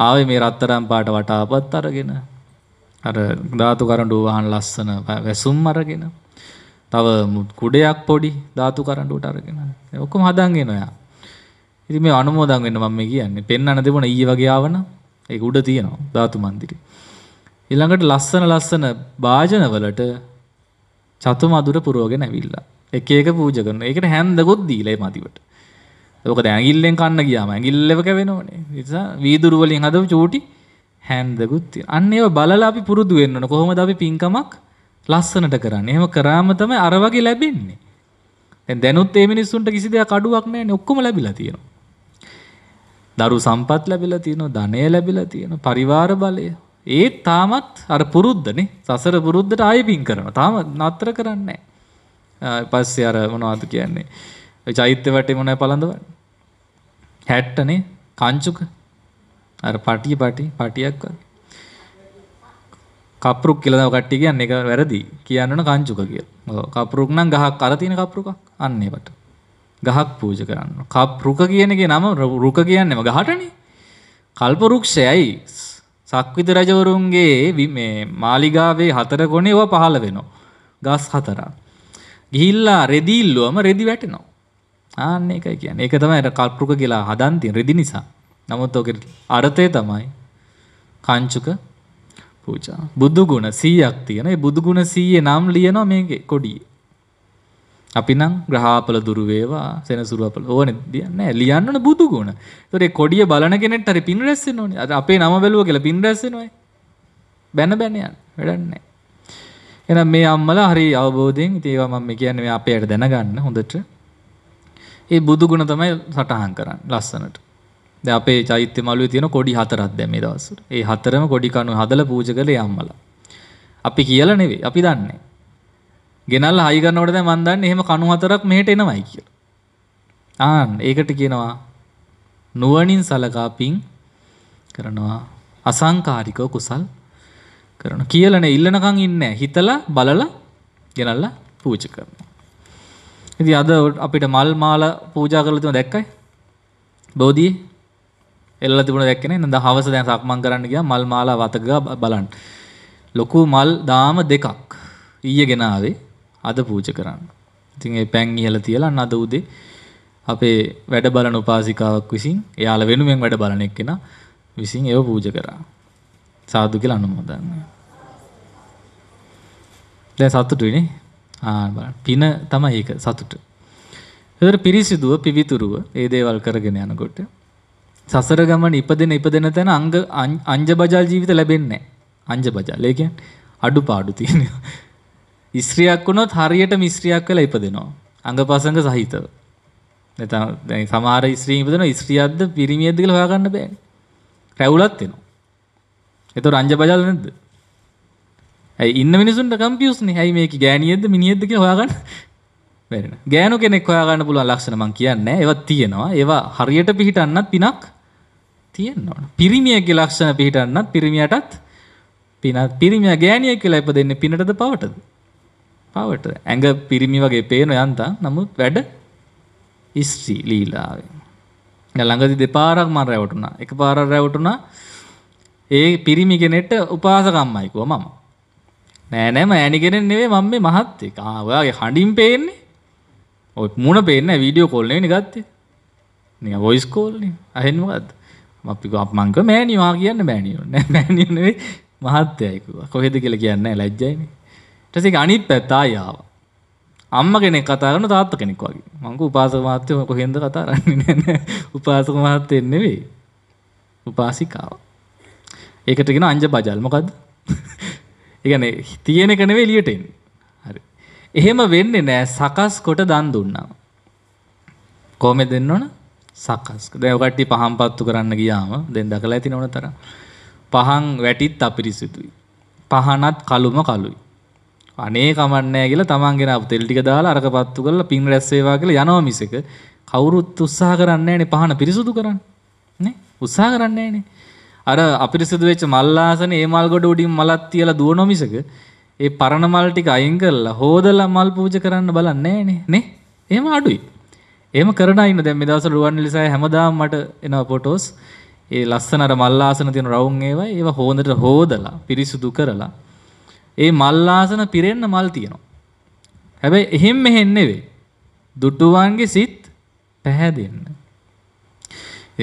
ආවේ මේ රත්තරම් පාට වටාපත් අරගෙන අර ධාතු කරඬුව වහන් ලස්සන වැසුම් අරගෙන තව කුඩයක් පොඩි ධාතු කරඬුවට අරගෙන ඔක්කොම හදන්ගෙන ඔයා. ඉතින් මේ අනුමෝදන් වෙන්න මම කියන්නේ. පෙන්වන්න තිබුණා ඊයේ වගේ ආවන ඒක උඩ තියෙනවා ධාතු මන්දිරේ. ඊළඟට ලස්සන ලස්සන වාජන වලට චතුමදුර පුරවගෙන ඇවිල්ලා. එක එක පූජා කරනවා. ඒකට හැන්දකුත් දීලා මේ මදිවට. ඕක දැඟිල්ලෙන් කන්න ගියාම ඇඟිල්ලවක වෙනවනේ. නිසා වීදුරු වලින් හදපු චූටි හැන්දකුත් තියෙනවා. අන්න ඒව බලලා අපි පුරුදු වෙන්න ඕන. කොහොමද අපි පින්කමක් ලස්සනට කරන්නේ? එහෙම කරාම තමයි අර වගේ ලැබෙන්නේ. දැන් දැනුත් මේ මිනිස්සුන්ට කිසි දෙයක් අඩුවක් නැහැ. ඔක්කොම ලැබිලා තියෙනවා. දරු සම්පත් ලැබිලා තියෙනවා, ධනය ලැබිලා තියෙනවා, පරිවාර බලය. ඒ තාමත් අර පුරුද්දනේ. සසර පුරුද්දට ආයෙ පින් කරනවා. තාම නතර කරන්නේ නැහැ. පස්සේ අර මොනවද කියන්නේ? චෛත්‍ය වටේ මොනයි පළඳවන්නේ? 60නේ කංචුක. අර පටිය පටි පටියක් වගේ. කප්රුක් කියලා තව කට්ටිය කියන්නේ ඒක වැරදි. කියන්න ඕන කංචුක කියලා. කප්රුක් නම් ගහක් අර තියෙන කප්රුකක්. අන්න ඒවට. ගහක් පූජා කරනවා. කප්රුක කියන එකේ නම රුක කියන්නේම ගහටනේ. කල්ප වෘක්ෂයයි සක්විත රජවරුන්ගේ මේ මාලිගාවේ හතර කොනේ ඒවා පහළ වෙනවා. ගස් හතරක්. ගිහිල්ලා රෙදිල්ලුවම රෙදි වැටෙනවා. ආන්න එකයි කියන්නේ. ඒක තමයි අර කල්පෘක කියලා හදන් තියෙන රෙදි නිසා. නමුත් ඔකේ අර්ථය තමයි කංචුක පූජා. බුදු ගුණ 100ක් තියෙන. ඒ බුදු ගුණ 100 නම් ලියනවා මේකේ කොඩියේ. අපි නම් ග්‍රහාපල දුරු වේවා සෙනසුරු අපල ඕනේ දෙන්නේ ලියන්න ඕන බුදු ගුණ. ඒතකොට ඒ කොඩිය බලන කෙනෙක්ට හරි පින් රැස් වෙනෝනේ. අර අපේ නම බැලුවා කියලා පින් රැස් වෙනෝයි. බැන බැන යන. වැඩක් නැහැ. එහෙනම් මේ අම්මලා හරි අවබෝධයෙන් ඉතින් ඒවා මම කියන්නේ මේ අපේට දැනගන්න හොඳට. ඒ බුදුගුණ තමයි සටහන් කරන්න ලස්සනට ද අපේ චෛත්‍ය මලුව තියෙන කොඩි හතරක් දැ මේ දවස්සට ඒ හතරම කොඩිකනු හදල පූජ කළ යම්මල අපි කියල නෙවේ අපි දන්නේ ගෙනල් හයිගන්නවට දැ මන්දන්න එහෙම කණු හතරක් මෙහට එනවයි කියල ආන් ඒකට කියනවා නුවනින් සලකාපින් කරනවා අසංකාරිකව කුසල් කරන කියලන ඉල්ලනකං ඉන්න හිතලා බලලා ගෙනල්ලා පූජ කරනවා ඉතින් අද අපිට මල් මාල පූජා කරලා තියෙන දැක්කයි. බෝධිය එල්ලලා තිබුණ දැක්කේ නේද? දහවස දැන් සක්මන් කරන්න ගියා මල් මාලා වතක බලන්න. ලොකු මල් දාම දෙකක් ඊයේ ගෙන ආවේ අද පූජා කරන්න. ඉතින් ඒ පැන් ඉහලා තියලා අද උදේ අපේ වැඩ බලන උපාසිකාවක් විසින් එයාලා වෙනුවෙන් වැඩ බලන එක්කෙනා විසින් ඒව පූජා කරා. සාදු කියලා අනුමෝදන්. දැන් සතුටුයි නේ? පින තමයි ඒක සතුට. ඒතර පිරිසිදුව පිවිතුරුව ඒ දේවල් කරගෙන යනකොට සසර ගමන ඉපදෙන ඉපදෙන තැන අංග අංජබජල් ජීවිත ලැබෙන්නේ නැහැ. අංජබජල්. ඒ කියන්නේ අඩුපාඩු තියෙනවා. ඉස්ත්‍රියක් වුණොත් හරියට මිස්ත්‍රියක් වෙලා ඉපදෙනවා. අංගපසංග සහිතව. නැත්නම් දැන් සමහර ඉස්ත්‍රීන් ඉපදෙනවා ඉස්ත්‍රියක්ද පිරිමියක්ද කියලා හොයාගන්න බෑනේ. රැවුලක් වෙනවා. ඒතර අංජබජල් නැද්ද? ඇයි ඉන්න මිනිසුන්ට කම්පියස්න හැයි මේක ගෑනියද මිනිියදක හයාගන්න වෙන ගෑනු කෙනෙක් හොයාගන්න පුළුවන් ලක්ෂණ මං කියන්න ඒවත් තියෙනවා ඒවා හරියට පිහිටන්නත් පිනක් තියෙන්න්නවන පිරිමියගේ ලක්ෂණ පිහිටන්නත් පිරිමියටත් පිනත් පිරිමිය ගෑනිය කියලා එප දෙන්න පිනටද පවටද පවට ඇඟ පිරිමි වගේ පේන යන්තා නමුත් වැඩ ඉස්්‍රී ලීලාවේ ළඟදි දෙපාරක් මර රැවටුනා එක පාර රැවටුනා ඒ පිරිමි කෙනෙට උපාසකම්මයිකුව මම නෑ නෑ මෑණි කෙනෙක් නෙවෙයි මම මේ මහත්තයෙක්. ආ ඔයාගේ හඬින් පේන්නේ. ඔය මුණ පේන්නේ වීඩියෝ කෝල් නෙවෙයි ගත්තේ. නිකන් වොයිස් කෝල් නේ. අහෙන්නේ මොකද්ද? අපි මං කිව්වා මෑණි වා කියන්න මෑණියෝ. නෑ මෑණියෝ නෙවෙයි මහත්තයයි කිව්වා. කොහෙද කියලා කියන්නේ නෑ ලැජ්ජයිනේ. ඊට පස්සේ අනිත් පැත්ත ආය ආවා. අම්ම කෙනෙක් කතා කරන තාත්තා කෙනෙක් වගේ. මං කෝ උපාසක මහත්තයෝ කොහෙන්ද කතා කරන්නේ නෑ. උපාසක මහත්තයෙක් නෙවෙයි. උපාසිකාව. ඒකට කියන අංජ බජල්. මොකද්ද? ඉගැන තියෙන කනව එලියටෙන් හරි එහෙම වෙන්න නෑ සකස් කොට දන් දුන්නා කෝමෙ දෙන්න ඕන සකස් දැවකට්ටි පහම් පත්තු කරන්න ගියාම දෙන් දකලා ඇති නොන තර පහන් වැටිත් අපිරිසිතුයි පහනත් කළුම කලුයි අනේ කමන්නෑ කියලා තමන්ගෙන තෙල් ටික දාලා අරක පත්තු කරලා පින් රැස්වේවා කියලා යනවා මිසක කවුරුත් උත්සාහ කරන්නේ නැනේ පහන පිරිසුදු කරන්න නේ උත්සාහ කරන්නේ නැනේ අර අපිරිසිදු වෙච්ච මල්ලාසන ඒ මල් ගොඩ උඩින් මලක් තියලා දුවනෝ මිසක ඒ පරණ මල් ටික අයින් කරලා හොදලා මල් පූජා කරන්න බලන්නේ නෑනේ නේ. එහෙම අඩුයි. එහෙම කරන අය ඉන්න දැන් මේ දවස්වල රුවන්වැලිසෑය හැමදාම මට එන ෆොටෝස් ඒ ලස්සන අර මල්ලාසන තියෙන රවුම් ඒවා ඒවා හොඳට හොදලා පිරිසිදු කරලා ඒ මල්ලාසන පිරෙන්න මල් තියෙනවා. හැබැයි එහෙම මෙහෙම නෙවෙයි. දුටුවන්ගේ සිත් පැහැදෙන්න.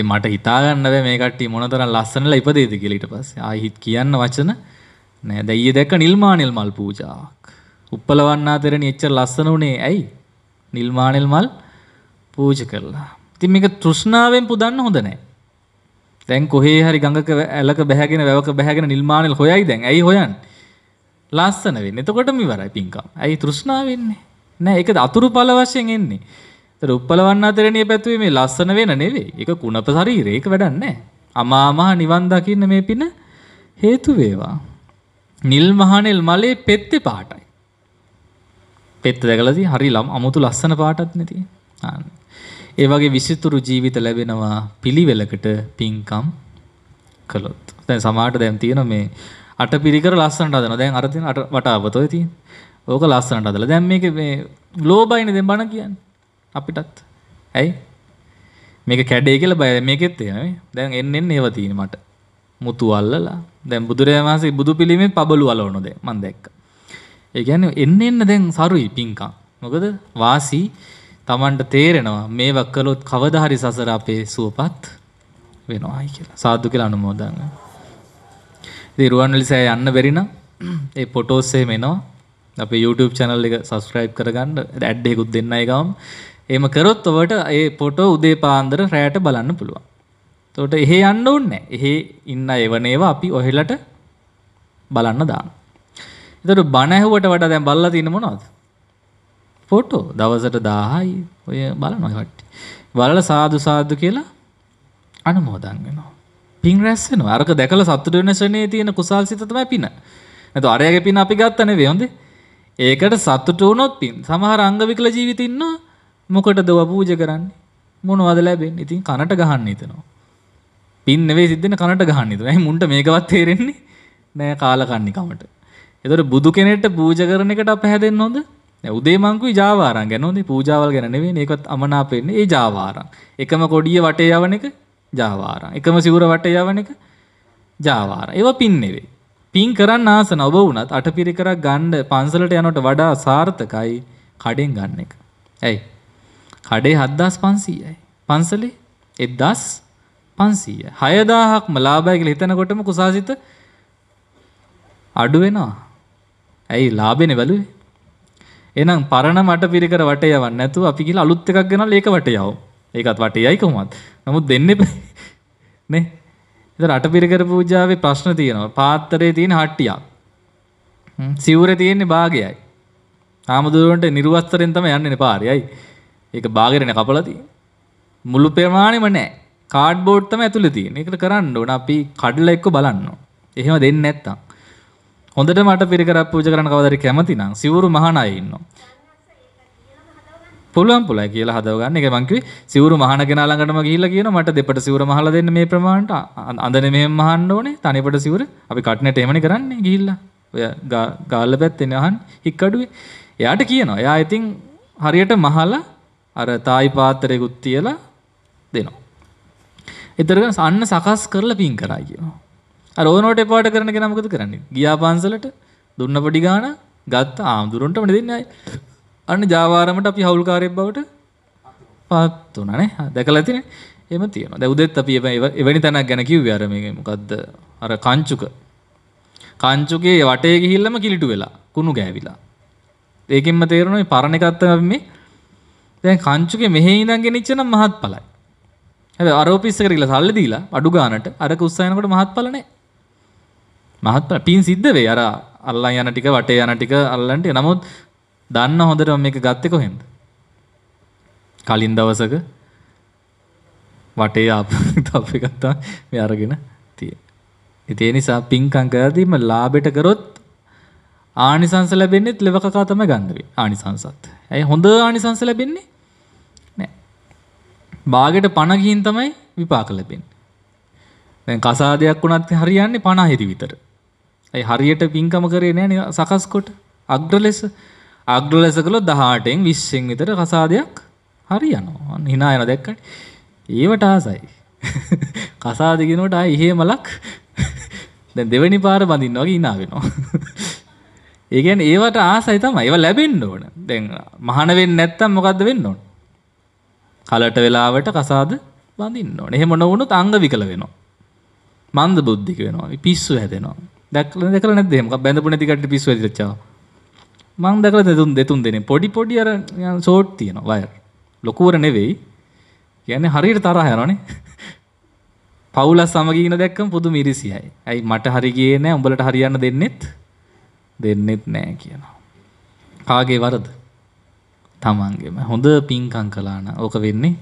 මට හිතාගන්න මේකට මොනතර ලස්සනල ඉපදේද කෙලිට පස් ආහිත් කියන්න වචන නෑ දැයිය දැක නිල්මානෙල් මල් පූජාවක් උප්පලවන්නා තෙරෙන එච්චර ලස්සන වනේ ඇයි නිල්මානෙල් මල් පූජ කරලා ඉතින් මේක තෘෂ්ණාවෙන් පුදන්න හොඳ නෑ දැන් කොහේ හරි ගඟක ඇලක බැහැගෙන වැවක බැහැගෙන නිල්මානෙල් හොයයි දැන් ඇයි හොයන් ලස්සන වෙන්න එතකොටම ඉවරයි පින්කම් ඇයි තෘෂ්ණාවෙන්නේ නෑ ඒක අතුරු ඵල වශයෙන් එන්නේ රුප්පලවන්න අතරණය පැත්වේ මේ ලස්සන වෙන නෙවේ එක කුණප ශරීරයක වැඩන්නේ. අමාමහා නිවන් දකින්න මේ පින හේතු වේවා. නිල් මහනෙල් මලේ පෙත්තේ පාටයි. පෙත්ත දැකලදී හරි ලම් අමුතු ලස්සන පාටත් නැති. ඒ වගේ විසිතුරු ජීවිත ලැබෙනවා පිළිවෙලකට පින්කම් කළොත්. දැන් සමහරට දැන් තියෙන මේ අටපිරිකර ලස්සනට හදනවා. දැන් අර තියෙන අට වටාපතෝ තියෙන. ඕක ලස්සනට හදලා. දැන් මේක මේ ලෝබයිනේ දැන් බණ කියන්නේ. අපිටත් ඇයි මේක කැඩේ කියලා බය මේකෙත් තියෙනවා දැන් එන්න එන්න ඒව තියෙන මට මුතු අල්ලලා දැන් බුදුරජාණන් වහන්සේ බුදු පිළිමේ පබළු අලවනෝ දැන් මම දැක්කා ඒ කියන්නේ එන්න එන්න දැන් සරුයි පිංකම් මොකද වාසි Tamanට තේරෙනවා මේවා කළොත් කවදා හරි සසර අපේ සුවපත් වෙනවායි කියලා සාදු කියලා අනුමෝදන් ඉතින් රුවන්වැලිසෑය යන්න බැරි නම් ඒ ෆොටෝස් එහෙම එනවා අපේ YouTube channel එක subscribe කරගන්න ඇඩ් එකකුත් දෙන්නයි ගාම එම කරොත් ඔවට ඒ පොටෝ උදේ පාන්දර රෑට බලන්න පුළුවන්. තොට එහෙ යන්න ඕන්නෑ එහෙ ඉන්න එවනේවා අපි ඔහෙලට බලන්න දාන. එතට බණැහුවට වට දැන් බල්ල තින මොනොද. පොටෝ දවසට දාහයි ඔය බල නොහට්ටි. බලල සාදු සාදු කියලා අනුමෝදන් වෙනවා. පින් රැස්සෙන අරක දැකල සත්තු වෙනශනය තියෙන කුසල් සිතතම පින. ඇතු අරයග පින අපි ගත්තන වෙයොන්ද. ඒකට සත්තුට වනොත් පින් සමහ රංගවිකල ජීවිතින්නවා මොකටද ඔවා පූජා කරන්නේ? මොනවද ලැබෙන්නේ? ඉතින් කනට ගහන්න හිතනවා. පින් නෙවෙයි සිද්දෙන කනට ගහන්න හිතනවා. එහේ මුන්ට මේකවත් තේරෙන්නේ නෑ කාලකන්ණි කමට. ඒතකොට බුදු කෙනෙක්ට පූජා කරන එකට අප හැදෙන්න හොඳ? දැන් උදේ මංකුයි Java අරන් ගනෝනේ පූජාවල් ගැන නෙවෙයි. ඒකත් අමනාප වෙන්නේ ඒ Java අරන්. එකම කොඩිය වටේ යවන එක Java අරන්. එකම සිවුර වටේ යවන එක Java අරන්. ඒවා පින් නෙවෙයි. පින් කරන්න ආසන ඔබ වුණත් අටපිරිකරක් ගන්න පන්සලට යනකොට වඩා සාර්ථකයි කඩෙන් ගන්න එක. ඇයි කඩේ හද්දස් පන්සීයයි. පන්සලේ එද්දස් පන්සීය. හයදාහක් මලාබයගල හිතනකොටම කුසාසිත අඩුවෙනවා. ඇයි ලාබෙන වැලුවේ. එනම් පරණ මට පිරිකර වටය වන්න ඇතු අපි කියලා අලුත් එකක් ගෙනල් ඒක වටයාව ඒකත් වටයයි කොමත් නමුත් දෙන්න නේ රට පිරිකර පූජාවේ ප්‍රශ්න තියෙනවා පාත්තරේ තියෙන හට්ටියක් සිවුර තියෙන්නේ භාගයයි ආමුදුරුවන්ට නිර්වස්තරෙන් තම යන්නේ පාරයයි ඒක බාගරන කපලති. මුළු ප්‍රමාණයම නෑ කාඩ්බෝඩ්තම ඇතුළ තියෙන එකට කරන්න ඕන අපි කඩල එක්ක බලන්න. එහෙම දෙන්න නැත්තම්. හොඳට මට පිරිකර පූජ කරන කවදර කැමති නම් සිවුරු මහනයි ඉන්නවා. පුළුවන් පුළුවන් කියලා හදවගන්න එක මං කිව්වේ සිවුරු මහන කෙනා ළඟටම ගිහිල්ලා කියනවා මට දෙපට සිවුර මහලා දෙන්න මේ ප්‍රමාණයට අඳනේ මෙහෙම මහන්න ඕනේ තනිපට සිවුර අපි කටනට එහෙමනේ කරන්නේ ගිහිල්ලා ඔය ගාල්ල පැත්තේ නහන් හික්කඩුවේ එයාට කියනවා එයා ඉතින් හරියට මහලා අර තායි පාතරයකුත් තියලා දෙනවා. එතරක අන්න සකස් කරලා පින් කරා කියනවා. අර ඕනෝට එපාට කරන කෙනා මොකද කරන්නේ? ගියා පන්සලට දුන්න පොඩි ගාණ ගත්ත ආම්දුරන්ටම දෙන්නේ අන්න ජාවාරමට අපි හවුල්කාරයෙක් බවට පත් වුණා නේ. දැකලා තියෙන්නේ. එහෙම තියෙනවා. දැන් උදෙත් අපි එවැනි තැනක් ගැන කිව්වේ අර මේ මොකද්ද? අර කංචුක. කංචුකේ වටේ ගිහිල්ලම කිලිටු වෙලා කුණු ගෑවිලා. ඒකෙන්ම තේරෙනවා මේ පරණ එකත් තමයි මේ දැන් කංචුගේ මෙහෙ ඉඳන් ගෙනිච්ච නම් මහත්ඵලයි. හැබැයි අර ඔෆිස් එකට ගිහලා සල්ලි දීලා අඩු ගානට අරක උස්සනකොට මහත්ඵල නැහැ. මහත්ඵල පින් සිද්ධ වෙයි. අර අල්ලන් යන ටික වටේ යන ටික අල්ලන්ට නමුත් දන්න හොඳට මේක ගත්තේ කොහෙන්ද? කලින් දවසක වටේ අප එක ගත්තා මේ අරගෙන තියෙන. ඉතින් ඒ නිසා පින්කම් කරදීම ලාභෙට කරොත් ආනිසංස ලැබෙන්නේත් ලෙවකකා තමයි ගන්න වෙන්නේ ආනිසංසත්. ඇයි හොඳ ආනිසංස ලැබෙන්නේ? බාගෙට පණගින් තමයි විපාක ලැබෙන්නේ. දැන් කසාදයක් වුණත් හරියන්නේ 50 විතර. ඒ හරියට පින්කම කරේ නෑනේ සකස් කොට අග්‍ර ලෙස අග්‍ර ලෙස කළොත් 18න් 20න් විතර කසාදයක් හරියනවා. අන්න hina යන දැක්කට ඒවට ආසයි. කසාද කියනකොට ආයේ එහෙමලක් දැන් දෙවෙනි පාර බඳින්න වගේ hina වෙනවා. ඒ කියන්නේ ඒවට ආසයි තමයි. ඒවා ලැබෙන්න ඕන. දැන් මහාන වෙන්නේ නැත්තම් මොකද්ද වෙන්න ඕන? කලට වෙලාවට කසාද බඳින්න ඕනේ. එහෙම නොවුනොත් අංග විකල වෙනවා. මන්ද බුද්ධික වෙනවා. පිස්සු හැදෙනවා. දැක්කලා දැකලා නැද්ද එහෙම? බැඳපු නැති කට්ටිය පිස්සු හැදිච්චා. මං දැකලා දෙතුන් දෙතුන් දෙනේ. පොඩි පොඩි අර ෂෝට් තියෙනවා වයර්. ලොකුවර නෙවෙයි. කියන්නේ හරියට තරහ යනවනේ. පවුල සමගීන දැක්කම පුදු මිරිසියයි. ඇයි මට හරි ගියේ නෑ උඹලට හරියන්න දෙන්නෙත් දෙන්නෙත් නෑ කියනවා. කාගේ වරද? තමන්ගෙම හොඳ පින්කං කලාන ඕක වෙන්නේ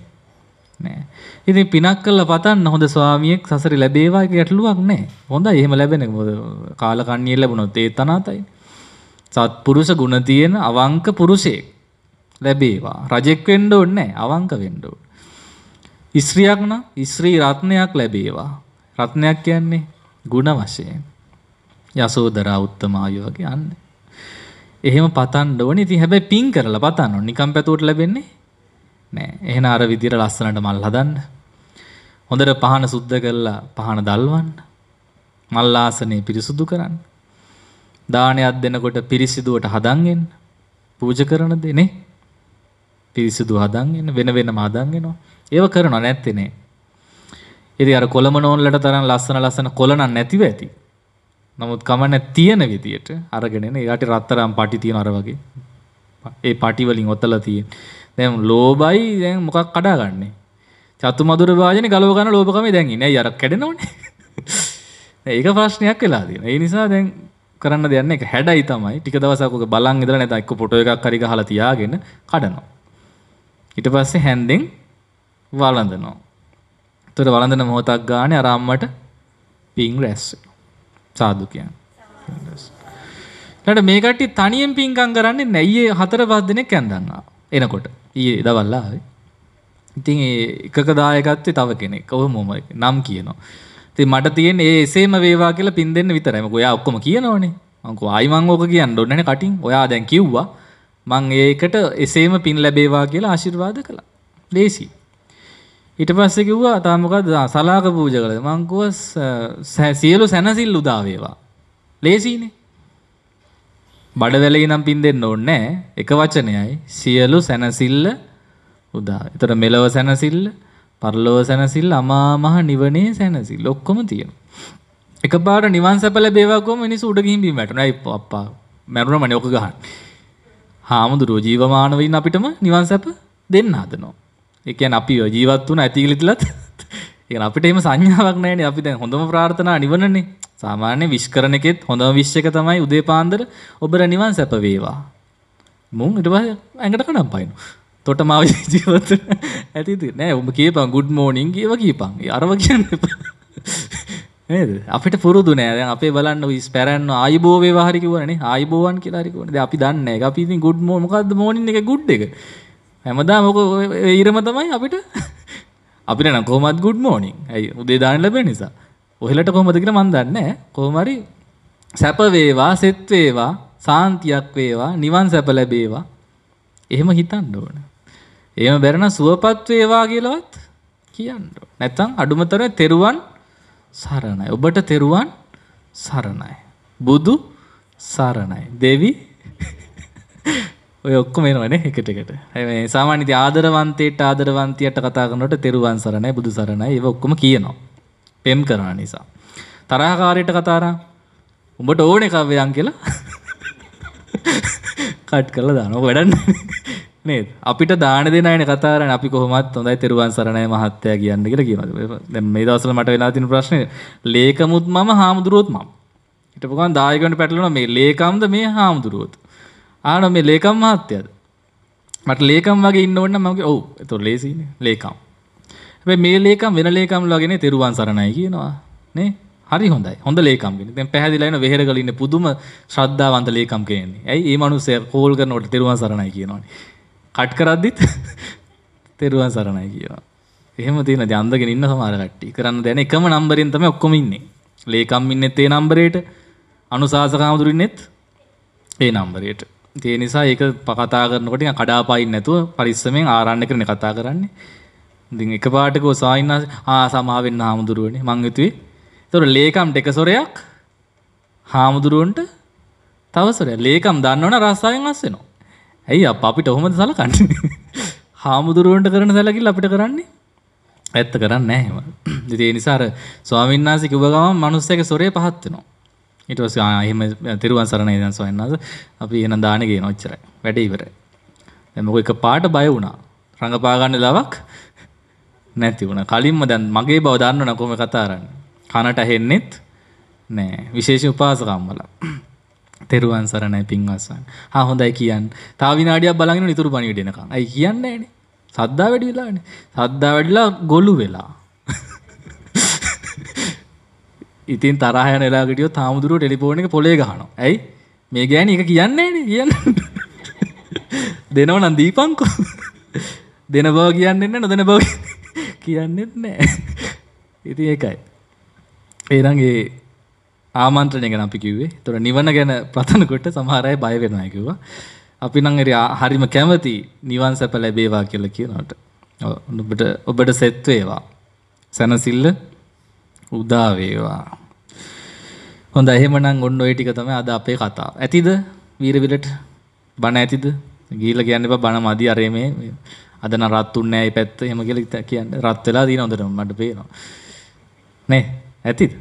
නෑ ඉති පිනක් කල්ල පතන් හොඳ ස්වාමියෙක් සසර ලැබේවාගේ ගැටලුවක් නෑ හොඳ එහෙම ලැබෙන මොද කාලකන්නේ ලැබුණොත් ඒ තනාතයි සත්පුරුෂ ගුණ තියෙන අවංක පුරුෂයෙක් ලැබේවා රජෙක් වෙන්න ඕනේ අවංක වෙන්න ඕන ස්ත්‍රියක් නම් ස්ත්‍රී රත්නයක් ලැබේවා රත්නයක් කියන්නේ ಗುಣ වශයෙන් යසෝදරා උත්තමාය වගේ යන්නේ එහෙම පතන්න ඕනේ. ඉතින් හැබැයි පින් කරලා පතන්න ඕනේ. නිකම් පැතුවට ලැබෙන්නේ නෑ. එහෙනම් අර විදියට ලස්සනට මල් හදන්න. හොඳට පහන සුද්ධ කරලා පහන දල්වන්න. මල් ආසනේ පිරිසුදු කරන්න. දානයක් දෙනකොට පිරිසිදුවට හදන් එන්න. පූජ කරන දෙනේ. පිරිසිදු හදන් එන්න වෙන වෙනම හදන් එනවා. ඒව කරනවා නැත්තේ නේ. ඉතින් අර කොළමනෝන්ලට තරම් ලස්සන ලස්සන කොළණක් නැතිව ඇති. නමුත් කමන තියෙන විදියට අරගෙනෙන යට රත්තරම් පටි තියෙන අර වගේ ඒ පටිවලින් ඔත්තල තියෙන් දැම් ලෝබයි දැන් මොකක් කඩාගන්නේ චතු මදුර භාජන ගලෝගන ලෝපකම දැන්ගි නෑ යර කැඩනවන ඒක ප්‍රශ්නයක් වෙලා තියෙන ඒ නිසා දැන් කරන්න දෙන්න එක හැඩයි තමයි ටික දවසක බලන් ඉදර නැත එක්ක පොට එකක් කරි ගහලා තියාගෙන කඩනවා. ඊට පස්සේ හැන්දෙන් වළඳනවා. ඒතර වළඳන මොහොතක් ගානේ අර අම්මට පිං රැස් වෙනවා. සාදු කියන්නේ. ඊළඟට මේ කට්ටිය තනියෙන් පිංකම් කරන්නේ නැයියේ හතර පහ දිනක් ඇඳන් ආවා. එනකොට ඊයේ දවල් ආවේ. ඉතින් ඒ එකක දායකත්වයේ තව කෙනෙක්. ඔව මොම නම් කියනවා. ඉතින් මට තියෙන ඒ එසේම වේවා කියලා පින් දෙන්න විතරයි. මොකෝ ඔයා ඔක්කොම කියනවනේ. මංකෝ ආයි මං ඕක කියන්න ඕනේ නේ කටින්. ඔයා දැන් කිව්වා. මං ඒකට එසේම පින් ලැබේවා කියලා ආශිර්වාද කළා. ලේසියි. ඊට පස්සේ කිව්වා තා මොකද්ද සලාක පූජා කළද මං කිව්වා සියලු සැනසිල්ල උදා වේවා ලේසියිනේ බඩවැලේ නම් පින් දෙන්න ඕනේ එක වචනයයි සියලු සැනසිල්ල උදා ඒතර මෙලව සැනසිල්ල පරලෝව සැනසිල්ල අමා මහ නිවනේ සැනසිල්ල ඔක්කොම තියෙනවා එකපාරට නිවන් සැප ලැබේවා කොහොම මිනිස්සු උඩ ගිහින් බිම වැටුණා අයියෝ අප්පා මැරුණමනේ ඔක ගහන්න හාමුදුරුවෝ ජීවමානව ඉන්න අපිටම නිවන් සැප දෙන්න හදනවා එකන් අපි ජීවත් වන ඇතිගලිතුලත් ඒ අපිට එම සංඥාවක් නෑන අපි දැන් හොඳම ප්‍රාර්ථනා නිවනන්නේ සාමාන්‍ය විශ්කරණ එකෙත් හොඳම විශ්ෂක තමයි උදේ පාන්දර ඔබර නිවන් සැපවේවා මුන් ඉට ඇඟට කනම් පයිනු තොට මාව ජීවත ඇති නෑ උඹ කියපන් ගුඩ් මෝනිින් ඒව කියපන් අරව කියන්න අපිට පුරුදු නෑ අපේ බලන්න විස් පැරන්න ආයිබෝවේ වාහරිකිවරන ආයිබෝවන් කියලාරිකුවනද අපි දන්න එක අපි ගුඩ් මෝමකක්ද මෝනින් එක ගුඩ් එක හැමදා මොක ඊරම තමයි අපිට අපිට නකෝමත් ගුඩ් මෝනිින් ඇයි උදේ දාන ලැබෙන නිසා ඔහෙලට කොමදකට මන්දන්න කෝමරි සැපවේවා සෙත්වේවා සාන්තියක් වේවා නිවන් සැප ලැබේවා එහෙම හිතන්න ඕන එම බැරණ සුවපත් වේවා කියලවත් කියන්න නැතං අඩුමතර තෙරුවන් සරණයි ඔබට තෙරුවන් සරණයි බුදු සරණයි දෙවි ඔය ඔක්කොම එනවනේ එකට එකට. ඒ සාමාන්‍ය ඉතින් ආදරවන්තයට ආදරවන්තියට කතා කරනකොට තෙරුවන් සරණයි බුදු සරණයි ඒව ඔක්කොම කියනවා. පෙම් කරන නිසා. තරහකාරයට කතා කරා උඹට ඕනේ කව්වයන් කියලා කට් කරලා දානවා. වැඩක් නේද? අපිට දාන දෙන අයනේ කතා කරන්නේ අපි කොහොමත් හොඳයි තෙරුවන් සරණයි මහත්තයා කියන්න කියලා කියනවා. දැන් මේ දවස්වල මට වෙලා තියෙන ප්‍රශ්නේ ලේකමුත් මම හාමුදුරුවොත් මම. හිටපු ගමන් දායකයන්ට පැටලුණා මේ ලේකම්ද මේ හාමුදුරුවොත්. ආන මේ ලේකම් මහත්තයද මට ලේකම් වගේ ඉන්න ඕන්න මගේ ඔව් එතකොට ලේසියින ලේකම් හැබැයි මේ ලේකම් වෙන ලේකම් වගේනේ තෙරුවන් සරණයි කියනවා නේ හරි හොඳයි හොඳ ලේකම් කෙනෙක්. දැන් පැහැදිලා වෙන වෙහෙරගල ඉන්න පුදුම ශ්‍රද්ධාවන්ත ලේකම් කෙනෙක්. ඇයි මේ මිනිස්සයා කෝල් කරනකොට තෙරුවන් සරණයි කියනවනේ. කට් කරද්දිත් තෙරුවන් සරණයි කියනවා. එහෙම තියෙන දන්දගෙන ඉන්න සමහර කට්ටිය. කරන්න දැන එකම නම්බරෙන් තමයි ඔක්කොම ඉන්නේ. ලේකම් ඉන්නෙත් ඒ නම්බරේට, අනුශාසක ආමතුරු ඉන්නෙත් ඒ නම්බරේට. තිය නිසා ඒක පකතා කරනකොට කඩාපයින් නැතුව පරිස්සමෙන් ආරන්න කරන කතා කරන්නේ ඉතින් එක පාටකෝ සායින්නාස ආ සමාවෙන්න හාමුදුරුවනේ මං හිතුවේ ඒතොර ලේකම් ඩෙකසොරයක් හාමුදුරුවන්ට තවසොරය ලේකම් දන්නවන රස්සායෙන් අස් වෙනවා ඇයි අප අපිට ඔහොමද සලකන්නේ හාමුදුරුවන්ට කරන සැලකිල්ල අපිට කරන්නේ ඇත්ත කරන්නේ නැහැ එහෙම. ඉතින් ඒ නිසා අර ස්වාමීන් වහන්සේ කිව්ව ගමන් මිනිස්සෙක් සොරේ පහත් වෙනවා. ඊට පස්සේ ආ එහෙම තෙරුවන් සරණයි දැන් ස්වාමීන් වහන්සේ. අපි එහෙනම් දාන ගේන ඔච්චරයි. වැඩේ ඉවරයි. දැන් මොකෝ එක පාට බය වුණා. රඟපා ගන්න ලාවක් නැති වුණා. කලින්ම දැන් මගේ බව දන්නවනම් කොහොම කතා කරන්නේ? කනට ඇහෙන්නෙත් නෑ. විශේෂ උපාසකම්මලා. තෙරුවන් සරණයි පින්වත් ස්වාමීන්. හා හොඳයි කියන්න. තව විනාඩියක් බලගෙන ඉතුරු පණිවිඩ එනකන්. අයි කියන්නේ නෑනේ. සද්දා වැඩි වෙලානේ. සද්දා වැඩිලා ගොළු වෙලා. ඉතින් තරහය නලාගටියෝ තාමුදුරුව ටෙලිපෝන එක පොලේ ගහන ඇයි මේ ගෑන එක කියන්නේ කියන්න දෙනව නම් දීපංකො දෙන බව කියන්නන්න නොදෙන බව කියන්නෙත් නෑ ඉති ඒකයි ඒරන්ගේ ආමන්ත්‍රණය ගැන අපි කිව්වේ තොර නිවන ගැන ප්‍රථනකොට සමහරය බය වෙනයකිවා අපි නංගර හරිම කැමති නිවන් සැප ලැබේවා කියලා කියනට ඔබට ඔබට සෙත්වේවා සැනසිල්ල උදා වේවා. හොඳ එහෙමනම් ඔන්න ඔය ටික තමයි අද අපේ කතාව. ඇතිද? වීරවිලට බණ ඇතිද? ගිහිල්ලා කියන්න එපා බණ මදි අරේ මේ අද නම් රත් උන්නේ නැහැ මේ පැත්ත. එහෙම කියලා කියන්න. රත් වෙලා දින හොඳටම මට පේනවා. නේ? ඇතිද?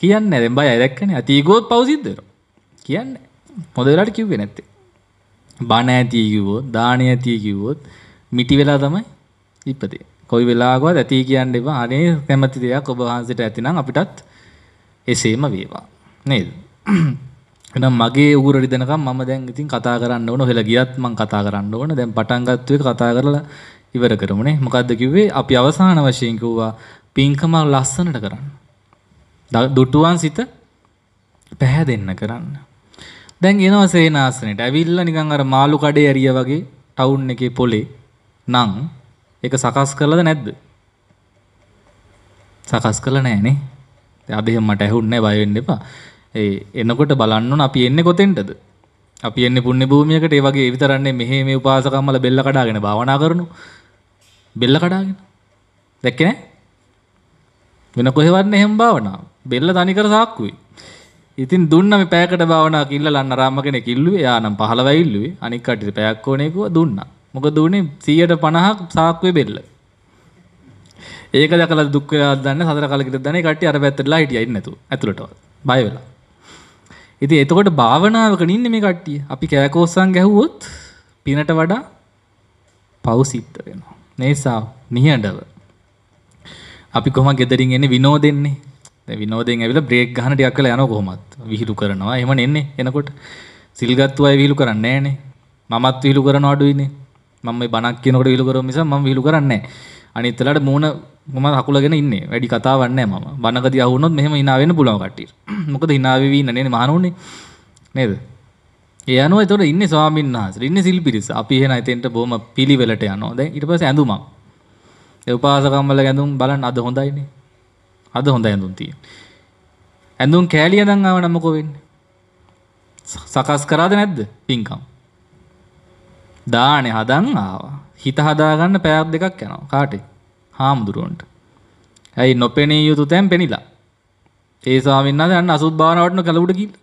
කියන්නේ නැහැ. දැන් බයයි දැක්කනේ. අතී ගෝත් පෞසිද්ද වෙනවා. කියන්නේ. හොඳ වෙලාට කිව්වේ නැත්තේ. බණ ඇති කිව්වොත්, දාණ ඇති කිව්වොත් මිටි වෙලා තමයි ඉපදෙන්නේ. කොයි වෙලාවකවත් ඇති කියන්න එපා. අනේ කැමැති දෙයක් ඔබ වහන්සේට ඇතිනම් අපිටත් එසේම වේවා. නේද? එහෙනම් මගේ උගුර රිදෙනකම් මම දැන් ඉතින් කතා කරන්න ඕන. ඔහෙලා ගියත් මම කතා කරන්න ඕන. දැන් පටන් ගත්ත එක කතා කරලා ඉවර කරමුනේ. මොකද්ද කිව්වේ? අපි අවසාන වශයෙන් කිව්වා පින්කම ලස්සනට කරන්න. දුටුවන් සිත පැහැදෙන්න කරන්න. දැන් එනවා සේනාසනෙට. ඇවිල්ලා නිකන් අර මාළු කඩේ ඇරියා වගේ ටවුන් එකේ පොලේ නම් ඒක සකස් කරලද නැද්ද? සකස් කරලා නැහනේ. අද එහෙම මට ඇහුන්නේ බය වෙන්න එපා. ඒ එනකොට බලන්න ඕන අපි එන්නේ කොතෙන්ටද? අපි එන්නේ පුණ්‍ය භූමියකට ඒ වගේ විතරන්නේ මෙහෙ මේ උපාසකම්මල බෙල්ල කඩාගෙන භාවනා කරනවා. බෙල්ල කඩාගෙන. දැක්කේ නෑ? වෙන කොහෙවත් එහෙම භාවනාව. බෙල්ල තනිකර සාක්කුවේ. ඉතින් දුන්න මේ පැයකට භාවනා කිල්ලලා අන්න රාම කෙනෙක් ඉල්ලුවේ. එයා නම් 15 ඉල්ලුවේ. අනික් කටිට පැයක් ඕනේ කිව්වා දුන්නා. මොකද උනේ 100ට 50ක් සාක්කුවේ බෙල්ල. ඒක දැකලා දුක් වෙලා දන්න සතර කලකට දන්නේ කට්ටිය අර පැත්තටලා හිටියා ඉන්නේ නැතුව. ඇතුළටවත්. බය වෙලා. ඉතින් එතකොට භාවනාවක නින්නේ මේ කට්ටිය. අපි කෑකෝස්සන් ගැහුවොත් පිනට වඩා පව් සිද්ධ වෙනවා. නේසා නිහඬව. අපි කොහොම ගෙදරින් එන්නේ විනෝදෙන්නේ. දැන් විනෝදෙන් ඇවිල්ලා බ්‍රේක් ගන්න ටිකක් වෙලා යනවා කොහොමත්. විහිළු කරනවා. එහෙම නෙන්නේ. එනකොට සිල්ගත්තු අය විහිළු කරන්නේ නැහනේ. මමත් විහිළු කරන අඩුයිනේ. මම මේ බණක් කියනකොට විහිළු කරොත් මිස මම විහිළු කරන්නේ නැහැ. අනිත් වෙලාවට මූණ මම හකුලගෙන ඉන්නේ. වැඩි කතාවක් නැහැ මම. බණකදී අහුනොත් මෙහෙම hina වෙන්න පුළුවන් කට්ටියට. මොකද hina වෙවි ඉන්න නේනේ මහණුනේ. නේද? ඒ අනුව එතකොට ඉන්නේ ස්වාමීන් වහන්සේ. ඉන්නේ සිල්පිරිස. අපි එහෙනම් එතෙන්ට බොහොම පිළිවෙලට යනවා. දැන් ඊට පස්සේ ඇඳුමක්. ඒ උපාසකම්වල ඇඳුම් බලන්න අද හොඳයිනේ. අද හොඳ ඇඳුම් තියෙන්නේ. ඇඳුම් කෑලිය දන් ආව නම් මොකෝ වෙන්නේ? සකස් කරාද නැද්ද? පින්කම්. දානේ හදන් ආවා. හිත හදාගන්න පැයක් දෙකක් යනවා. කාටේ? හාමුදුරුවන්ට. ඇයි නොපෙනී යුතු තැන් පෙනිලා. ඒ ස්වාමීන් වහන්සේ අන්න අසුත් භාවනාවටන කලබුඩ කිව්ලා.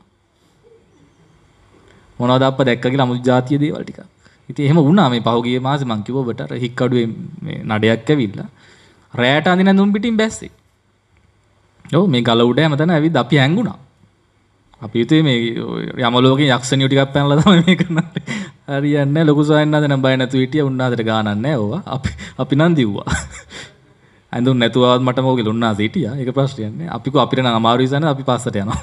මොනවද අප්ප දැක්ක කියලා අමුතු જાතිය දේවල් ටිකක්. ඉතින් එහෙම වුණා මේ පහුගිය මාසේ මං කිව්ව ඔබට අර හික්කඩුවේ මේ නඩයක් ඇවිල්ලා රෑට අඳින ඇඳුම් පිටින් බැස්සේ. ඔව් මේ ගල උඩ හැමතැන ඇවිත් අපි හැංගුණා. අපි හිතුවේ මේ යමලෝකේ යක්ෂණියෝ ටිකක් පැනලා තමයි මේ කරන්නේ. හරියන්නේ ලොකු සොයන්නාද නම් බය නැතු හිටිය උන්නාදට ගානක් නැහැ ඕවා අපි අපි නම් දිව්වා ඇඳුම් නැතුවවත් මට මොකද උන්නාද හිටියා ඒක ප්‍රශ්නයක් නෑ අපි කො අපිට නම් අමාරුයි සන අපි පස්සට යනවා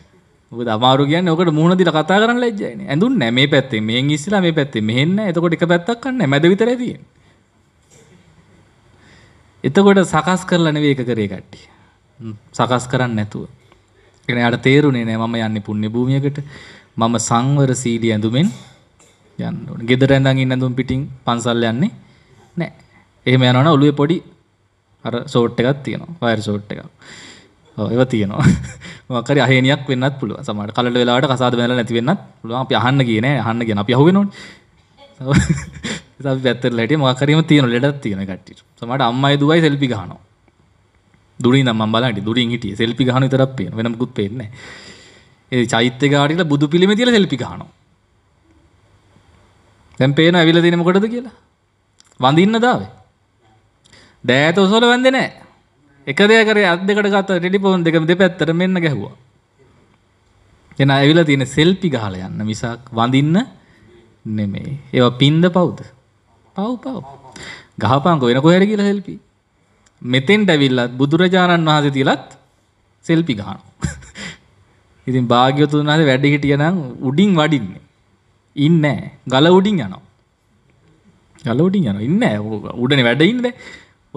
මොකද අමාරු කියන්නේ ඔකට මූණ දීලා කතා කරන්න ලැජ්ජයි නේ ඇඳුම් නැහැ මේ පැත්තේ මෙහෙන් ඉස්සලා මේ පැත්තේ මෙහෙන් නැහැ එතකොට එක පැත්තක් ගන්න මැද විතරයි තියෙන්නේ එතකොට සකස් කරලා නෙවෙයි එක කරේ කට්ටිය සකස් කරන්නේ නැතුව කියන්නේ යාට තේරුනේ නෑ මම යන්නේ පුණ්‍ය භූමියකට මම සංවර සීලිය ඇඳුමෙන් යන්න ඕනේ. ගෙදර ඉඳන් ඉන්න දුම් පිටින් පන්සල් යන්නේ නැහැ. එහෙම යනවනම් ඔළුවේ පොඩි අර ෂෝට් එකක් තියෙනවා. වයර් ෂෝට් එකක්. ඔව් ඒව තියෙනවා. මොකක් හරි අහේනියක් වෙන්නත් පුළුවන්. සමහර කලට වෙලාවට කසාද බඳලා නැති වෙන්නත් පුළුවන්. අපි අහන්න ගියේ නෑ. අහන්න කියන අපි අහුවෙනෝනේ. අපි පැත්තට ලැටි මොකක් හරිම තියෙන ලෙඩක් තියෙන කට්ටියට. සමහර අම්මයි දුවයි සෙල්ෆි ගහනවා. දුරින් නම් මම බලන්නේ දුරින් හිටියේ සෙල්ෆි ගහන විතරක් පේන වෙන මුකුත් පේන්නේ නැහැ. ඒ චෛත්‍ය ගාඩියලා බුදු පිළිමේ තියලා සෙල්ෆි ගහනවා. දැන් පේනවා ඇවිල්ලා තියෙන්නේ මොකටද කියලා. වඳින්න දාවේ. දෑත ඔසවල වැන්දේ නැහැ. එක දෙයක් කරේ අත් දෙකට ගත්ත ටෙලිෆෝන් දෙක දෙපැත්තට මෙන්න ගැහුවා. එන ඇවිල්ලා තියෙන සෙල්පි ගහලා යන්න මිසක් වඳින්න නෙමෙයි. ඒවා පින්ද පවුද? පව් පව්. ගහපන්කෝ වෙන කොහෙද කියලා සෙල්පි. මෙතෙන්ට ඇවිල්ලත් බුදුරජාණන් වහන්සේ තියලත් සෙල්පි ගහනවා. ඉතින් භාග්‍යවතුන් වහන්සේ වැඩ හිටියනම් උඩින් වඩින්නේ. ඉන්න ගල උඩින් යනවා ගල උඩින් යන ඉන්න උඩන වැඩයින්ද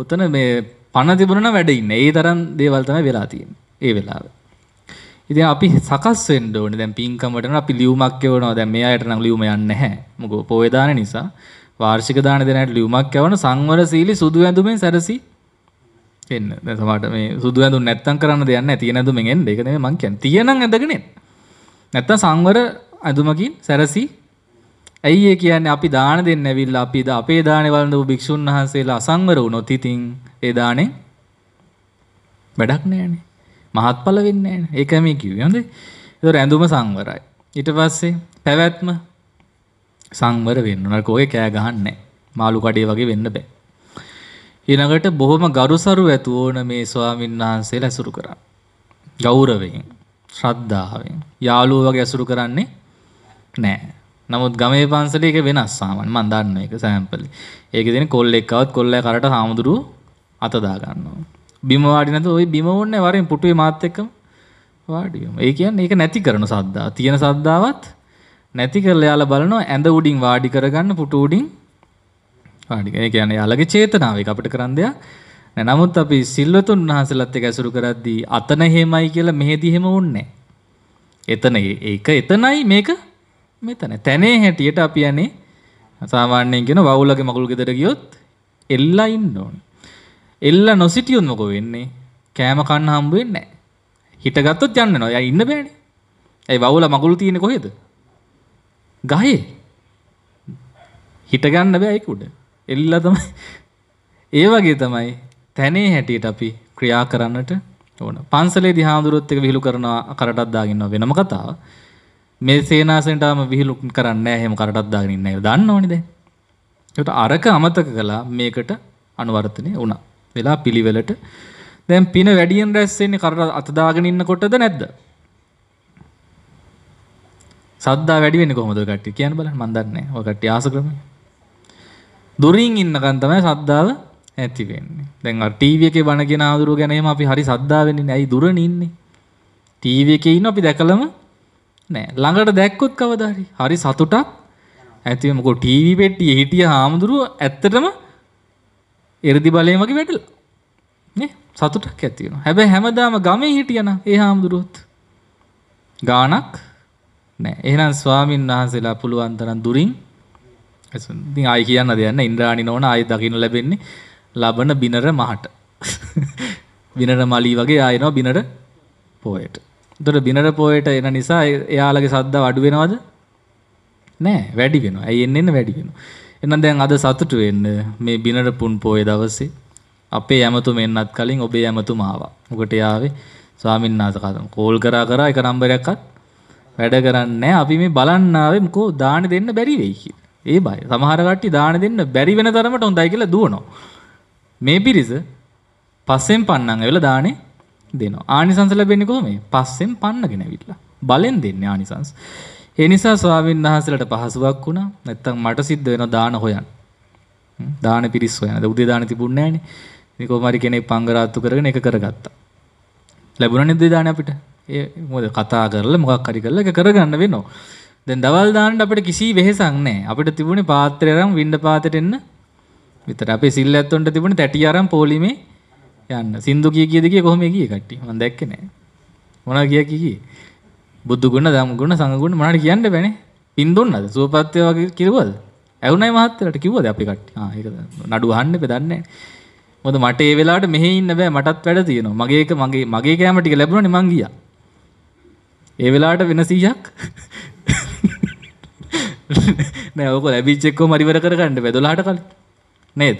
ඔතන මේ පණ තිබුණන වැඩඉන්න ඒ තරන් දේවල්තන වෙලාතියෙන් ඒ වෙලාව ඉති අපි සකස් ෙන්ඩෝන දැ පින්කමටන අපි ලියුමක් වනවා දැ මේ අයට නම් ලියුම යන්න හැ මක පොයදාන නිසා වාර්ෂික දාන දෙනට ලියුමක් යවන සංවර සීලි සුදු ඇඳුමෙන් සැරසි එන්න දැසමට මේ සුදු ඇඳු නැත්තන් කරන්න දෙයන්න ඇති ඇඳුමෙන් එන්න එකන මංකන් තියෙන ඇඳගෙන නැත්ත සංවර ඇඳුමකින් සැරසි ඇයි ඒ කියන්නේ අපි දාන දෙන්න ඇවිල්ලා අපි ද අපේ දානේ වළඳපු භික්ෂුන් වහන්සේලා අසංවර වුණොත් ඉතින් ඒ දානේ වැඩක් නෑනේ. මහත්ඵල වෙන්නේ නෑනේ. ඒක මේ කිව්වේ හොඳයි. ඒතොර ඇඳුම සංවරයි. ඊට පස්සේ පැවැත්ම සංවර වෙන්න ඕන. කෝගේ කෑ ගහන්නේ මාළු කඩේ වගේ වෙන්න බෑ. ඊළඟට බොහොම ගරුසරු ඇතු ඕන මේ ස්වාමීන් වහන්සේලා ඇසුරු කරා. ගෞරවයෙන්, ශ්‍රද්ධාවෙන්, යාළුවෝ වගේ ඇසුරු කරන්නේ නෑ. නමුත් ගමේ පන්සල එක වෙනස් සාමාන්‍ය මම දන්න එක සෑම්පල්. ඒකේ තියෙන කොල්ලෙක් આવත් කොල්ලයා කරට හාමුදුරු අත දා ගන්නවා. බිම වාඩි නැතුව ওই බිම වොන්නේ වරෙන් පුටුවේ මාත් එක්කම වාඩි වෙනවා. ඒ කියන්නේ ඒක නැති කරන සද්දා. තියෙන සද්දාවත් නැති කරලා යාලා බලනවා ඇඳ උඩින් වාඩි කරගන්න පුටු උඩින් වාඩි. ඒ කියන්නේ යාලගේ චේතනාව ඒක අපිට කරන්න දෙයක්. නමුත් අපි සිල්වතුන් වහන්සේලාත් එක්ක ඇසුරු කරද්දී අතන හේමයි කියලා මෙහෙදි හේම වුන්නේ නැහැ. එතන ඒක එතනයි මේක මෙතන තැනේ හැටියට අපි යන්නේ සාමාන්‍යයෙන් කියන වවුලගේ මකුළු ගෙදර ගියොත් එල්ලා ඉන්න ඕන. එල්ලා නොසිටියොත් මොකෝ වෙන්නේ? කෑම කන්න හම්බ වෙන්නේ නැහැ. හිටගත්තොත් යන්න නෝ. යා ඉන්න බෑනේ. ඇයි වවුල මකුළු තියෙන්නේ කොහෙද? ගහේ. හිට ගන්න බෑ ඒක උඩ. එල්ලා තමයි. ඒ වගේ තමයි තැනේ හැටියට අපි ක්‍රියා කරන්නට ඕන. පන්සලේදී හාමුදුරුවොත් එක විහිළු කරනවා කරටක් දාගන්නවා වෙනම කතාවක්. මේ සේනාසනටම විහිළු කරන්නේ නැහැ එහෙම කරටක් දාගෙන ඉන්නේ නැහැ දන්නවනේ දැන්. ඒකට අරක අමතක කළා මේකට අනුවර්තනය වුණා. වෙලා පිළිවෙලට දැන් පින වැඩියෙන් රැස් වෙන්නේ කරට අත දාගෙන ඉන්නකොටද නැද්ද? සද්දා වැඩි වෙන්නේ කොහොමද ඔය කට්ටිය කියන්න බලන්න මන් දන්නේ නැහැ. ඔය කට්ටිය ආස ක්‍රමය. දුරින් ඉන්නකන් තමයි සද්දාව ඇති වෙන්නේ. දැන් අර ටීවී එකේ බණ කියන ආදුරුව ගැන එහෙම අපි හරි සද්දා වෙන්නේ නැහැ. ඇයි දුරණ ඉන්නේ? ටීවී එකේ ඉන්න අපි දැකලම නෑ ළඟට දැක්කොත් කවදාරි හරි සතුටක් ඇතිවමකෝ ටීවී පෙට්ටිය හිටිය හාමුදුරුව ඇත්තටම එරදි බලය මගේ වැටලා සතුටක් ඇතිවෙන හැබැ හැමදාම ගමේ හිටියන ඒ හාමුදුරුවොත් ගානක් නෑ එහෙනම් ස්වාමීන් වහන්සේලා පුළුවන්තරන් දුරින් ඇති අයි කියන්න දෙයන්න ඉන්ද්‍රාණි නොන අය දකින ලැබෙන්නේ ලබන බිනර මහට බිනර මලී වගේ ආයනවා බිනර පෝයට එතකොට බිනර පොයට එන නිසා එයාලගේ සද්ද අඩු වෙනවද? නෑ වැඩි වෙනවා. ඇයි එන්න එන්න වැඩි වෙනවා. එහෙනම් දැන් අද සතුටු වෙන්න මේ බිනර පුන් පොය දවසේ අපේ යමතුම එන්නත් කලින් ඔබේ යමතුම ආවා. මොකට යාවේ? ස්වාමීන් වහන්සේ කෝල් කරා කරා එක නම්බරයක්වත් වැඩ කරන්නේ අපි මේ බලන්න ආවේ මොකෝ දාන දෙන්න බැරි වෙයි කියලා. ඒ බය. සමහර කට්ටිය දාන දෙන්න බැරි වෙන තරමට හොඳයි කියලා දුවනවා. මේ පිරිස පස්සෙන් පන්නන් ඇවිල්ලා දානේ දෙනවා ආනිසංස ලැබෙන්නේ කොහොමද පස්සෙන් පන්නගෙන ඇවිල්ලා බලෙන් දෙන්නේ ආනිසංස ඒ නිසා ස්වාමීන් වහන්සේලට පහසුවක් වුණා නැත්තම් මට සිද්ධ වෙන දාන හොයන්න දාන පිරිස් හොයන්න උදේ දාන තිබුණේ නැහනේ කොමරි කෙනෙක් පංගරාත්තු කරගෙන එක කරගත්තා. ලැබුණනේ දෙදාන අපිට. ඒ මොකද කතා කරලා මොකක් හරි කරලා එක කරගන්න වෙනවා. දැන් දවල් දාන්න අපිට කිසි වෙහෙසක් නැහැ. අපිට තිබුණේ පාත්‍රය අරන් වින්න පාතට එන්න විතර. අපේ සිල් ඇත්තොන්ට තිබුණේ තැටි අරන් පොලිමේ යන්න සින්දු කිය කියද කිය කොහොම ගිය කට්ටිය මම දැක්කේ නෑ මොනවා කිය කිය බුදු ගුණ දම් ගුණ සංඝ ගුණ මොනවට කියන්න බෑනේ පින් දුන්නද සුවපත්ය වගේ කිව්වද ඇහුණයි මහත්තයාට කිව්වද අපි කට්ටිය ආ ඒක නඩු අහන්න එපා දන්නේ මොකද මට ඒ වෙලාවට මෙහෙ ඉන්න බෑ මටත් වැඩ තියෙනවා මගේ එක මගේ මගේ කැම ටික ලැබුණනේ මං ගියා ඒ වෙලාවට වෙන 100ක් නෑ ඕක ලැබිච්ච එක්කම පරිවර කරගන්න බෑ 12ට කලින් නේද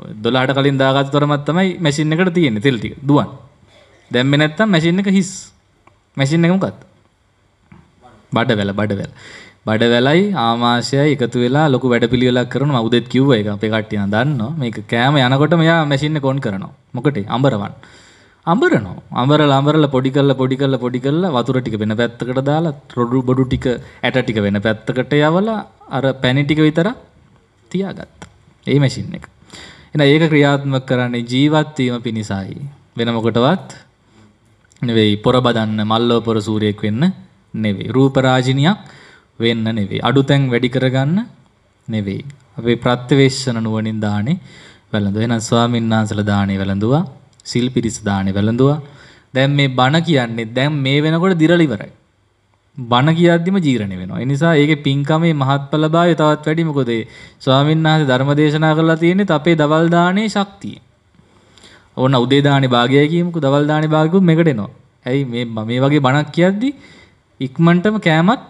දොලාට කලින් දාගත් තොරමත් තමයි මැසින් එකට තියෙන තෙල්ටික දුවන් දැම්ම නැත්තම් මැසින් එක හිස් මැසින් එකමකත් බඩ වැල බඩ වැල බඩ වෙලයි ආමාශය එකතු වෙලා ලොකු වැඩ පිළිවෙලක් කරන උදෙත් කිව්ව එක අපේ කට්ටිය දන්නවා මේක කෑම යනකොට මෙයා මැසින් එක ඔන් කරනවා මොකටේ අඹරවන් අඹරනවා අඹරලා අඹරලා පොඩි කරලා පොඩි කරලා පොඩි කරලා වතුර ටික වෙන පැත්තකට දාලා රොඩු බඩු ටික ඇට ටික වෙන පැත්තකට යවලා අර පැණි ටික විතර තියාගත්තා ඒ මැෂින් එක එහෙනම් ඒක ක්‍රියාත්මක කරන්නේ ජීවත් වීම පිණිසයි. වෙන මොකටවත් නෙවෙයි. pore බදන්න මල්ලෝ pore සූර්යයෙක් වෙන්න නෙවෙයි. රූප රාජිනියක් වෙන්න නෙවෙයි. අඩුතෙන් වැඩි කරගන්න නෙවෙයි. අපේ ප්‍රත්‍යවේක්ෂණ නුවණින් දාහනේ වැළඳුවා. එහෙනම් ස්වාමීන් වහන්සේලා දාහනේ වැළඳුවා. සිල් පිරිස දාහනේ වැළඳුවා. දැන් මේ බණ කියන්නේ දැන් මේ වෙනකොට දිරල ඉවරයි. බණ කියද්දිම ජීරණය වෙනවා. ඒ නිසා ඒකේ පින්කමේ මහත්ඵලභාවය තවත් වැඩි. මොකද ඒ ස්වාමීන් වහන්සේ ධර්ම දේශනා කරලා තියෙන්නේ අපේ දවල් දානේ ශක්තිය. ඕන උදේ දානේ භාගය කියමුකෝ දවල් දානේ භාගිකුත් මේකට එනවා. ඇයි මේ මේ වගේ බණක් කියද්දි ඉක්මනටම කෑමත්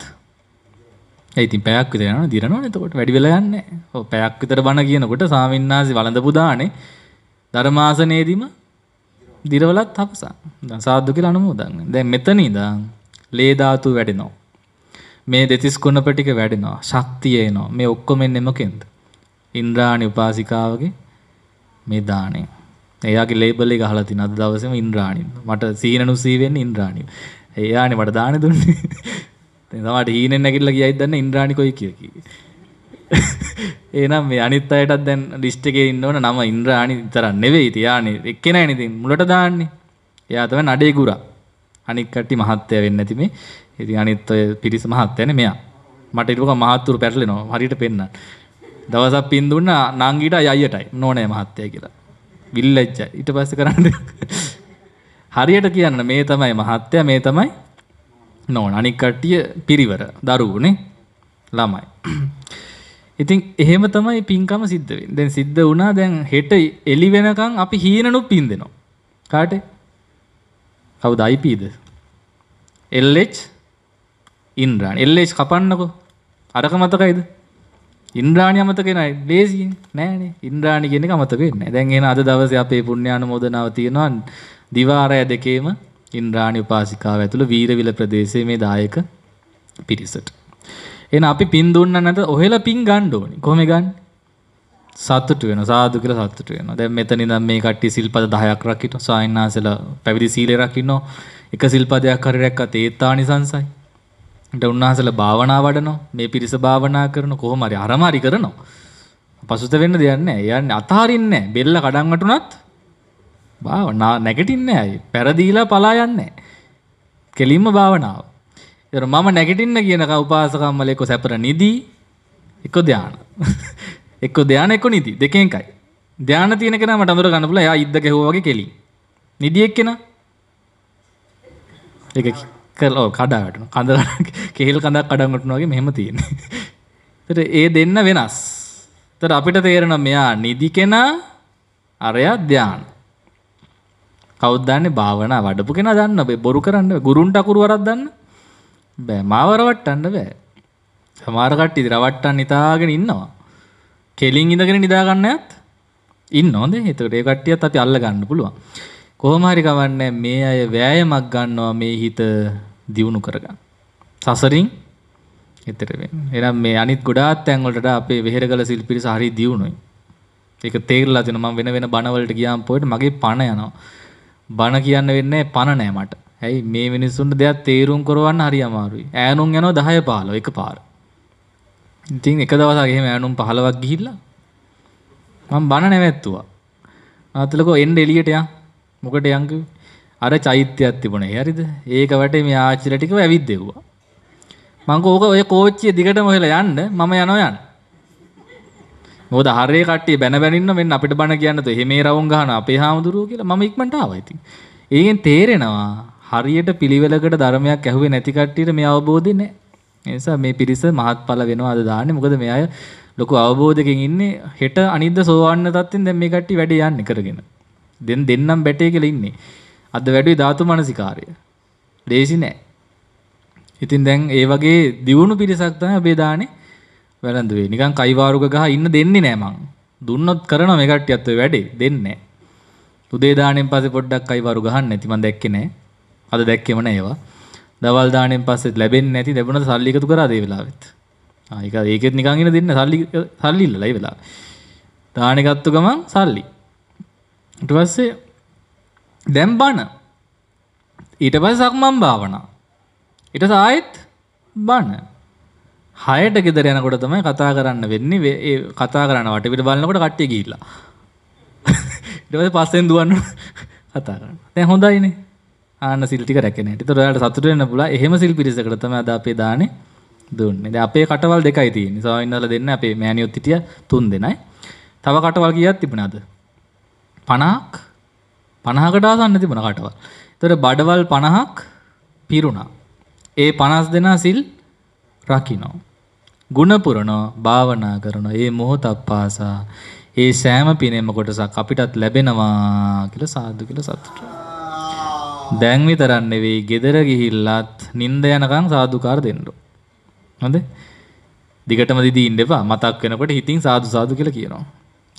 ඒ ඉතින් පැයක් විතර යනවා දිරනවනේ එතකොට වැඩි වෙලා යන්නේ. ඔව් පැයක් විතර බණ කියනකොට ස්වාමීන් වහන්සේ වළඳපු දානේ ධර්මාසනයේදීම දිරවලත් තපසා. දැන් සාදු කියලා අනුමෝදන්. දැන් මෙතන ඉඳන් ලේ ධාතුව වැඩෙනවා. මේ දෙතිස් කුණප ටික වැඩෙනවා. ශක්තිය එනවා. මේ ඔක්කොම එන්නේ මොකෙන්ද? ඉන්ද්‍රාණි උපාසිකාවගේ මේ දාණය. එයාගේ ලේබල් එක අහලා තින අද දවසේම ඉන්ද්‍රාණි. මට සීනනු සී වෙන්නේ ඉන්ද්‍රාණි. එයානේ මට දාණය දුන්නේ. දැන් තමයි හීනෙන් නැගිටලා කියයිද දන්න ඉන්ද්‍රාණි කොයි කිය කි. එහෙනම් මේ අනිත් අයටත් දැන් ලිස්ට් එකේ ඉන්න ඕන නම ඉන්ද්‍රාණි විතරක් නෙවෙයි තියානේ. එක්කෙනයි ඉතින් මුලට දාන්නේ. එයා තමයි නඩේ ගුරා. අනික් කට්ටි මහත්ය වෙන්නේ නැති මේ. ඉතින් අනිත් ඔය පිරිස මහත්යනේ මෙයා. මට ඊට පස්සේ මහත්තුරු පැටලෙනවා. හරියට පෙන්නන්න. දවසක් පින් දුන්නා නංගීට අයියටයි නෝනේ මහත්තයා කියලා. විල්ලැජ්ජයි. ඊට පස්සේ කරන්න හරියට කියන්න මේ තමයි මහත්තයා මේ තමයි නෝන. අනික් කට්ටිය පිරිවර දරුවෝනේ ළමයි. ඉතින් එහෙම තමයි පින්කම සිද්ධ වෙන්නේ. දැන් සිද්ධ වුණා දැන් හෙට එළි වෙනකන් අපි හීනනුත් පින් දෙනවා. කාටේ? කවුද IPද? LH ඉන්ද්‍රාණි. LH කපන්නකෝ. අරක මතකයිද? ඉන්ද්‍රාණි අමතකේ නෑ. ලේසියෙන් නෑනේ. ඉන්ද්‍රාණි කියන එක අමතක වෙන්නේ නෑ. දැන් එන අද දවසේ අපේ පුණ්‍යානුමෝදනාව තියෙනවා දිවාරය දෙකේම ඉන්ද්‍රාණි උපාසිකාව ඇතුළු වීරවිල ප්‍රදේශයේ මේ දායක පිරිසට. එහෙනම් අපි පින් දුන්නා නැද ඔහෙල පින් ගන්න ඕනේ. කොහොමද ගන්නේ? සතුට වෙන සාදු කියලා සතුට වෙනවා. දැන් මෙතන ඉඳන් මේ කට්ටිය සිල්පද 10ක් රකින්න සායන්නාසලා පැවිදි සීලය රකින්නෝ. එක සිල්පදයක් හරි රැක්කත් ඒත් ආනිසංසයි. ඊට උන්වහන්සේලා භාවනා වඩනවා. මේ පිරිස භාවනා කරන කොහොම හරි අරම හරි කරනවා. පසුත වෙන්න දෙයක් නැහැ. යන්නේ අතහරින්නේ නැහැ. බෙල්ල කඩන් වටුණත් භාවනා නැගිටින්නේ නැහැ. පෙරදීලා පලා යන්නේ නැහැ. කෙලින්ම භාවනාව. ඒතර මම නැගිටින්න කියනක උපාසකම්මල එක්ක සැපර නිදි එක්ක ධානා. එක්ක ධ්‍යාන එක්ක නිදි දෙකෙන් එකයි. ධ්‍යාන තියෙන කෙනා මට අඳුර ගන්න පුළුවන් එයා ඉද්ද ගැහුවා වගේ කෙලින්. නිදි එක්කෙනා ඒක කළ ඔව් කඩා වැටෙනවා. කඳ කෙහෙල් කඳක් කඩන් වැටෙනවා වගේ මෙහෙම තියෙන්නේ. ඒතර ඒ දෙන්න වෙනස්. ඒතර අපිට තේරෙනවා මෙයා නිදි කෙනා අරයා ධ්‍යාන. කවුද දන්නේ භාවනා වඩපු කෙනා දන්න බෑ බොරු කරන්න බෑ ගුරුන්ට අකුරු වරක් දන්න බෑ මාව රවට්ටන්න බෑ සමහර කට්ටිය රවට්ටන්න ඉතාලගෙන ඉන්නවා කෙලින් ඉඳගෙන නිදාගන්නත් ඉන්න හොඳ හිතට ඒකට්ටියත් අපි අල්ල ගන්න පුළුවන් කොහොමහරි කවන්නේ මේ අය වෑයමක් ගන්නවා මේ හිත දියුණු කරගන්න සසරින් එතර එනම් මේ අනිත් ගොඩාත් තැන්වලට අපේ වෙහෙරගල සිල්පිරිස හරි දියුණුයි ඒක තේරලා තින මම වෙන වෙන බණවලට ගියාම පොයට මගේ පණ යනවා බණ කියන්න වෙන්නේ පණ නෑ මට ඇයි මේ මිනිස්සුන්ට දෙයක් තේරුම් කරවන්න හරි අමාරුයි ඈනුන් යනවා 10 15 එකපාර ඉතින් එක දවසක් එහෙම ඈනුම් 15ක් ගිහිල්ලා මම බන නැවැත්තුවා. ආතලකෝ එන්න එළියට යන්. මොකට යන් අර චෛත්‍යයක් තිබුණේ. හරිද? ඒක වැටේ මේ ආච්චිලා ටිකව ඇවිත් දෙව්වා. මං කෝ ඔක ඔය කෝච්චිය දිගටම ඔහෙලා යන්න මම යනවා යන්න. මොකද හරේ කට්ටිය බැන බැනින්න මෙන්න අපිට බන කියන්නද එහෙ මේ රවුම් ගහන අපේ හාමුදුරුවෝ කියලා මම ඉක්මනට ආවා ඉතින්. ඒකෙන් තේරෙනවා හරියට පිළිවෙලකට ධර්මයක් ඇහුවේ නැති කට්ටියට මේ අවබෝධය නැහැ. නිසා මේ පිරිස මහත්ඵල වෙනවා අද දාන්නේ. මොකද මේ අය ලොකු අවබෝධයකින් ඉන්නේ හෙට අනිද්ද සෝවන්න තත්ත්වෙන් දැන් මේ කට්ටිය වැඩේ යන්නේ කරගෙන. දැන් දෙන්නම් බැටේ කියලා ඉන්නේ. අද වැඩේ ධාතු මනසිකාරය. ලේසි නෑ. ඉතින් දැන් ඒ වගේ දියුණු පිරිසක් තමයි අපේ දානේ වැළඳ වෙන්නේ. නිකන් කයිවාරුක ගහ ඉන්න දෙන්නේ නෑ මං. දුන්නොත් කරනවා මේ කට්ටියත් ඔය වැඩේ දෙන්නේ නෑ. උදේ දාණයෙන් පස්සේ පොඩ්ඩක් අයිවරු ගහන්න නැති මම දැක්කේ නෑ. අද දැක්කේම නෑ ඒවා. දවල් දාණයෙන් පස්සේ ලැබෙන්නේ නැති ලැබුණාද සල්ලි එකතු කරාද ඒ වෙලාවෙත්? ආ ඒක ඒකෙත් නිකන් ඉන දෙන්න සල්ලි සල්ලි ඉල්ලලා ඒ වෙලාව. දාණය ගත්ත ගමන් සල්ලි. ඊට පස්සේ දැන් බණ. ඊට පස්සේ සක්මන් භාවනා. ඊට ආයෙත් බණ. හයට ගෙදර යනකොට තමයි කතා කරන්න වෙන්නේ. ඒ කතා කරන වටපිට බලනකොට කට්ටිය ගිහිල්ලා. ඊට පස්සේ පස්සෙන් දුවන්න කතා කරනවා. දැන් හොඳයිනේ. ආන්න සිල්ටික රැකෙන ට තොරට සතුරන්න පුල එහෙම සිල් පිරිසකටතම අද අපේ දාන දුන්න අපේ කටවල් දෙකයි ති නිසාඉන්නල දෙන්න අපේ මෑනියොත්තිටිය තුන් දෙනයි තව කටවල් කියත් තිබුණාද පණක් පණහකටාසන්න තිබුණ කටවල් තොර බඩවල් පණහක් පිරුණා ඒ පනස් දෙෙන සිල් රකිනෝ ගුණපුරණෝ භාවනා කරන ඒ මොහොත අප්පාසා ඒ සෑම පිනෙම කොටසක් අපිටත් ලැබෙනවා කියල සාදු කියල සතුට. දැන් විතරක් නෙවෙයි ගෙදර ගිහිල්ලත් නිින්ද යනකම් සාදුකාර දෙන්න. හොඳද? දිගටම දිදී ඉන්න එපා. මතක් වෙනකොට හිතින් සාදු සාදු කියලා කියනවා.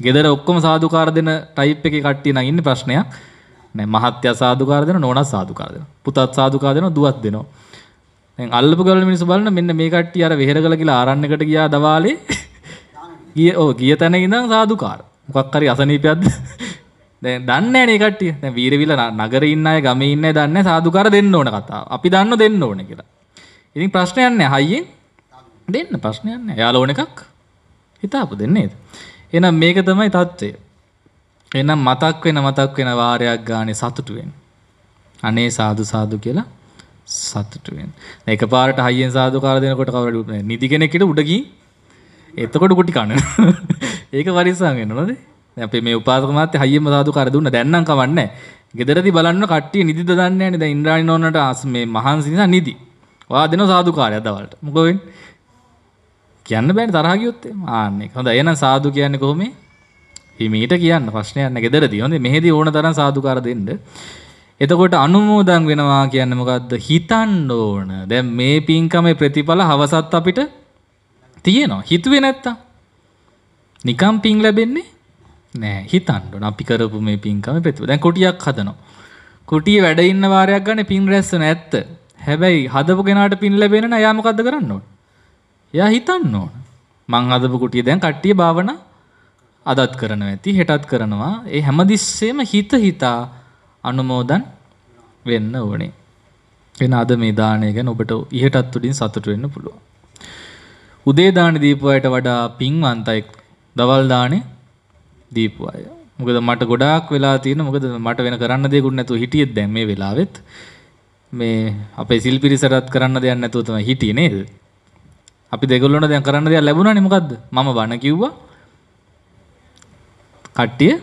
ගෙදර ඔක්කොම සාදුකාර දෙන ටයිප් එකේ කට්ටිය නම් ඉන්නේ ප්‍රශ්නයක්. නෑ මහත්ය සාදුකාර දෙනවා, නෝනා සාදුකාර දෙනවා. පුතත් සාදුකාර දෙනවා, දුවත් දෙනවා. දැන් අල්ලපු ගවල මිනිස්සු බලන මෙන්න මේ කට්ටිය අර වෙහෙරගල කියලා ආරණ්‍යකට ගියා දවාලේ. ගිය ඔව් ගිය තැන ඉඳන් සාදුකාර. මොකක් හරි අසනීපයක්ද දැ දන්න නකටිය වීරවිල නගර ඉන්න ගම ඉන්න දන්න සාධකර දෙන්න ඕන කතා අපි දන්න දෙන්න ඕන කියලා ඉතින් ප්‍රශ්නයන්න හයියෙන් දෙන්න ප්‍රශ්නයන්න යාල ඕන එකක් හිතාපු දෙන්නේ එනම් මේක තමයි තත්ත්වය එනම් මතක් වෙන මතක් වෙන වාරයක් ගානේ සතුටුවෙන් අනේ සාදු සාදු කියලා සතුටුවෙන් එක පාට හයියෙන් සාධකාර දෙනකොට කවඩ නිදිගෙනෙකට උඩගී එතකොට ගොටි කන්න ඒක වරිසාගෙනනොදේ අපේ මේ උපාසකමත් හයියම සාදු කර දුන්න දැන්නම් කවන්නේ ගෙදරදි බලන්න කට්ටිය නිදි දන්නේ නැහැ නේද ඉන්ද්‍රාණි නෝනට මේ මහන්සි නිසා නිදි ඔයා දෙන සාදුකාරය දවල්ට මොකද වෙන්නේ කියන්න බෑනේ තරහා ගියොත් ආන්නේ හොඳයි එහෙනම් සාදු කියන්නේ කොහොමද හිමීට කියන්න ප්‍රශ්නයක් නැහැ ගෙදරදී හොඳේ මෙහෙදී ඕන තරම් සාදුකාර දෙන්න එතකොට අනුමෝදන් වෙනවා කියන්නේ මොකද්ද හිතන්න ඕන දැන් මේ පින්කමේ ප්‍රතිඵල හවසත් අපිට තියෙනවා හිතුවේ නැත්තම් නිකම් පින් ලැබෙන්නේ නෑ හිතන්ඩුන අපි කරපු මේ පින්කම පෙතුව දැන් කොටියක් හදනවා. කොටිය වැඩඉන්න වාරයක් ගන්න පින් රැස්සන ඇත්ත හැබැයි හදපු ගෙනට පින් ලැබෙන යාමකක්ද කරන්න ඕන. යා හිතන්න ඕන මං හදපු කුටිය දැන් කට්ටිය භාවනා අදත් කරනවා ඇති හෙටත් කරනවා ඒ හැමදිස්සේම හිත හිතා අනුමෝදන් වෙන්න ඕනේ. එන අද මේ දාණය ගැන ඔබට ඉහටත් උඩින් සතුටු වෙන්න පුළුවන්. උදේ දාණේ දීපුවයට වඩා පින්වන්තයෙක් දවල් දාණේ දීපු අය. මොකද මට ගොඩාක් වෙලා තියෙන මොකද මට වෙන කරන්න දෙයක්ුත් නැතුව හිටියෙත් දැන් මේ වෙලාවෙත් මේ අපේ සිල්පිරිසටත් කරන්න දෙයක් නැතුව තමයි හිටියේ නේද? අපි දෙගොල්ලොන්ට දැන් කරන්න දෙයක් ලැබුණානේ මොකද්ද? මම බණ කිව්වා. කට්ටිය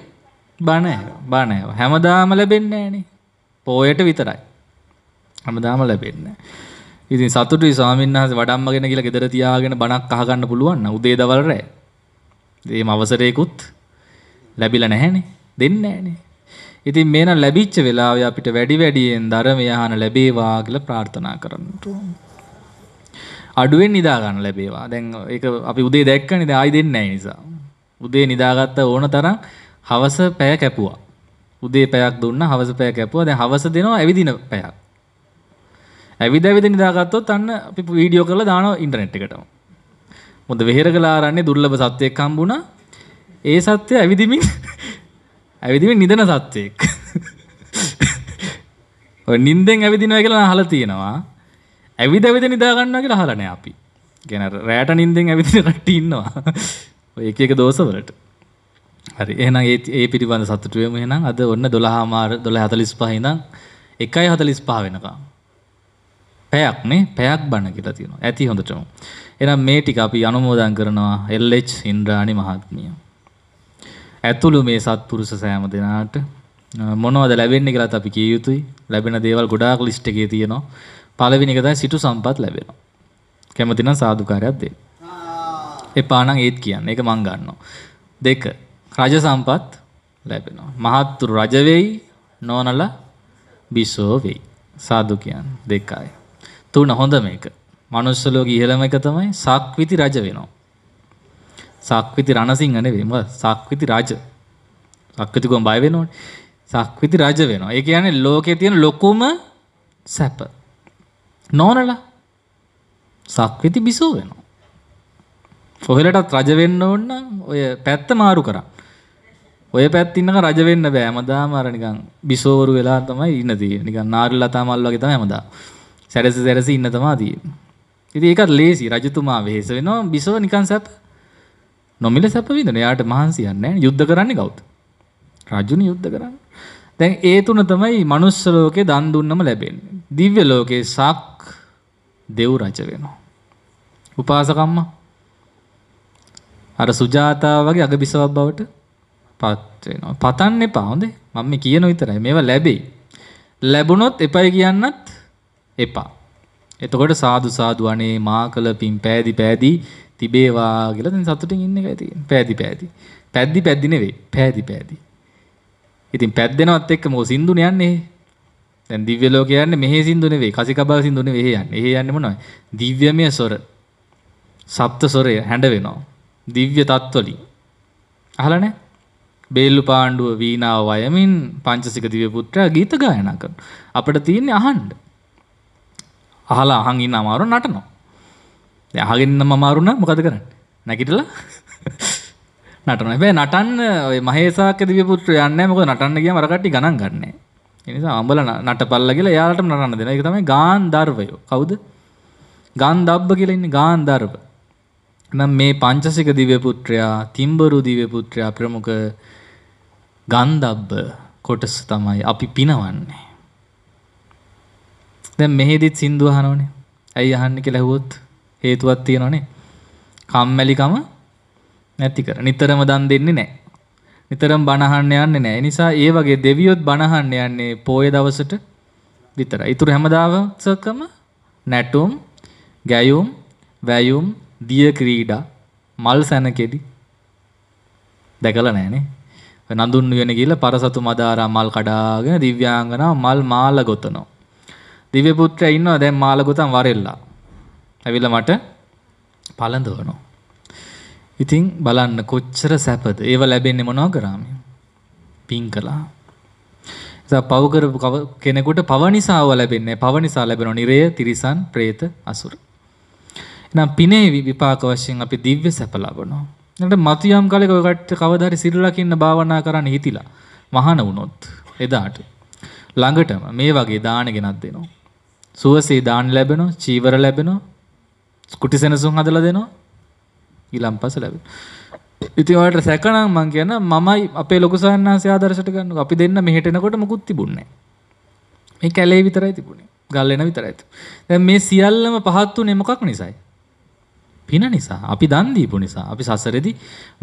බණ ඇහුවා. බණ ඇහුවා. හැමදාම ලැබෙන්නේ නැහනේ. පොයට විතරයි. හැමදාම ලැබෙන්නේ නැහැ. ඉතින් සතුටුයි ස්වාමීන් වහන්සේ වඩම්මගෙන කියලා ගෙදර තියාගෙන බණක් අහගන්න පුළුවන් නම් උදේ දවල් රැ. මේ අවසරයකුත් ලැබිලා නැහැනේ. දෙන්නේ නැහැනේ. ඉතින් මේනම් ලැබිච්ච වෙලාවේ අපිට වැඩි වැඩියෙන් ධර්මය අහන ලැබේවා කියලා ප්‍රාර්ථනා කරන්න අඩුවෙන් නිදා ගන්න ලැබේවා. දැන් ඒක අපි උදේ දැක්කනේ දැන් ආයි දෙන්නේ නැහැ නිසා. උදේ නිදාගත්ත ඕන තරම් හවස පැය කැපුවා. උදේ පැයක් දුන්නා හවස පැය කැපුවා. දැන් හවස දෙනවා ඇවිදින පැයක්. ඇවිද ඇවිද නිදාගත්තොත් අන්න අපි වීඩියෝ කරලා දානවා ඉන්ටර්නෙට් එකටම. මොකද වෙහෙර කළ ආරන්නේ දුර්ලභ සත්‍යයක් හම්බුණා. ඒ සත්‍යය ඇවිදිමින් ඇවිදිමින් නිදන සත්‍යයෙක් නින්දෙන් ඇවිදිනව කියලා හල තියෙනවා ඇවිද ඇවිද නිදාගන්න කියලා හලනෑ අපි ගැන රෑට නින්දෙන් ඇවිදින රට්ට ඉන්නවා එක එක දෝසවලට හරි එහෙනම් ඒ ඒ පිළිබඳ සතුටුවම එහෙනම් අද ඔන්න 12 මාර 12:45 ඉඳන් 1:45 වෙනකම් පැයක් නේ පැයක් බණ කියලා තියෙනවා. ඇති හොඳටම. එහෙනම් මේ ටික අපි අනුමෝදන් කරනවා LH ඉන්ද්‍රාණි මහත්මිය. ඇතුළු මේ සත්පුරුෂ සෑම දෙනාට මොනවද ලැබෙන්නේ කියලාත් අපි කිය යුතුයි. ලැබෙන දේවල් ගොඩාක් ලිස්ට් එකේ තියෙනවා. පළවෙනි එක තමයි සිටු සම්පත් ලැබෙනවා. කැමති නම් සාදුකාරයක් දෙන්න. එපා නම් ඒත් කියන්න. ඒක මං ගන්නවා. දෙක රජ සම්පත් ලැබෙනවා. මහත්තුරු රජ වෙයි, නෝනලා බිසෝ වෙයි. සාදු කියන්නේ දෙකයි. තුන හොඳම එක. මනුස්ස ලෝකයේ ඉහළම එක තමයි සක්විති රජ වෙනවා. සක්විති රණසිංහ නෙවෙයි මොකද සක්විති රජ සක්විති ගොම් බය වෙනවනේ සක්විති රජ වෙනවා ඒ කියන්නේ ලෝකේ තියෙන ලොකුම සැප නෝනලා සක්විති බිසෝ වෙනවා කොහෙලටත් රජ වෙන්න ඕන නම් ඔය පැත්ත මාරු කරා ඔය පැත්ත ඉන්නකම් රජ වෙන්න බෑ හැමදාම අර නිකන් බිසෝවරු වෙලා තමයි ඉන්න තියෙන්නේ නිකන් නාරි ලතා මල් වගේ තමයි හැමදාම සැරසි සැරසි ඉන්න තමයි තියෙන්නේ ඉතින් ඒකත් ලේසි රජතුමා වෙහෙස වෙනවා බිසෝ නිකන් සැප නොමිල සැප විඳන යාට මහන්සියන්න යුද්ධ කරන්නේ ගෞත. රජුන යුද්ධ කරන්න. දැන් ඒ තුන තමයි මනුස්සලෝකේ දන් දුන්නම ලැබෙන්. දිව්‍ය ලෝකේ සක් දෙව් රජ වෙනවා. උපාසකම්ම අර සුජාතාව වගේ අගබිසවක් බවට පත් වෙනවා. පතන්න එපා හොඳේ. මම මේ කියන විතරයි. මේවා ලැබෙයි. ලැබුණොත් එපයි කියන්නත් එපා. එතකොට සාදු සාදු අනේ මා කළ පින් පෑදි පෑදි තිබේවා කියලා දැන් සතුටින් ඉන්න එකයි තියෙන්නේ. පෑදි පෑදි. පැද්දි පැද්දි නෙවෙයි. පෑදි පෑදි. ඉතින් පැද්දෙනවත් එක්ක මොකද සින්දුන යන්නේ? දැන් දිව්‍ය ලෝකේ යන්නේ මෙහි සින්දු නෙවෙයි. කසිකබව සින්දු නෙවෙයි යන්නේ. එහෙ යන්නේ මොනවයි? දිව්‍යමය සොර. සප්ත සොරය හැඬ වෙනවා. දිව්‍ය තත්වලින්. අහලා නැහැ? බේල්ලු පාණ්ඩුව වීණාව වයමින් පංචසික දිව්‍ය පුත්‍රයා ගීත ගායනා කරනවා. අපිට තියෙන්නේ අහන්න. අහලා අහන් ඉන්න අමාරු නටනවා. අහගන්න මමාරුණ මොකද කරන්න නැකිටලා නටන හැබැයි නටන්න ඔය මහේසාක දිව්‍යපුත්‍ර යන්නේ මොකද නටන්න ගියම අර කට්ටිය ගණන් ගන්නෑ. ඒ නිසා අඹල නටපල්ලා කියලා එයාලටම නටන්න දෙන. ඒක තමයි ගාන්ධර්වයෝ. කවුද? ගාන්ධබ්බ කියලා ඉන්නේ ගාන්ධර්ව. නම් මේ පංචසික දිව්‍යපුත්‍රයා, තිම්බරු දිව්‍යපුත්‍රයා ප්‍රමුඛ ගාන්ධබ්බ කොටස තමයි අපි පිනවන්නේ. දැන් මෙහෙදිත් සින්දු අහනවනේ. ඇයි අහන්නේ කියලා ඇහුවොත් හේතුවත් තියෙනනේ කම්මැලිකම නැති කර නිතරම දන් දෙන්නේ නෑ නිතරම් බණහන්න යන්නේ නෑ නිසා ඒ වගේ දෙවියොත් බණහන්න යන්නේ පෝය දවසට විතර ඉතුරු හැමදාවසකම නැටුම් ගැයුම් වැයුම් දිය ක්‍රීඩා මල් සැනකෙඩි දැකල නෑනේ නඳුන් වෙන ගිල පරසතු මදාරා මල් කඩාගෙන දිව්‍යාංගනාව මල් මාල ගොතනවා. දිව්‍ය පුත්‍රයා ඉන්නවා දැන් මාල ගොතන් වරෙල්ලා. ඇවිල්ලා මට පළඳවනවා. ඉතින් බලන්න කොච්චර සැපද. ඒව ලැබෙන්නේ මොනවා කරාම? පින් කළා. ඒසාව පව කරපු කෙනෙකුට පව නිසාව ලැබෙන්නේ. පව නිසා ලැබෙනවා නිරය, තිරිසන්, പ്രേත, අසුර. එහෙනම් පිනේ විපාක වශයෙන් අපි දිව්‍ය සැප ලබනවා. ඊට මතියම් කාලයක ඔය කට්ට කවදා හරි සිල් රකින්න භාවනා කරන්න හිතිලා මහාන වුණොත් එදාට ළඟටම මේ වගේ දාන ගෙනත් දෙනවා. සුවසේ දාන ලැබෙනවා, චීවර ලැබෙනවා, කුටි සැනසුම් හදල දෙනවා ඊලම් පස ලැබ ඉති ඔට සැකනම් මං කියන මමයි අපේ ලොකසහන්ස ආදර්ශට ගන්න අපි දෙන්න මෙහිටනකොට මකුත් තිබුණන්නේ මේ කැලේ විතරයි තිබුණේ ගල්ලෙන විතරයිතු දැ මේ සියල්ලම පහත්තු නෙමකක් නිසයි පින නිසා අපි දන්දීපු නිසා අපි සසරදි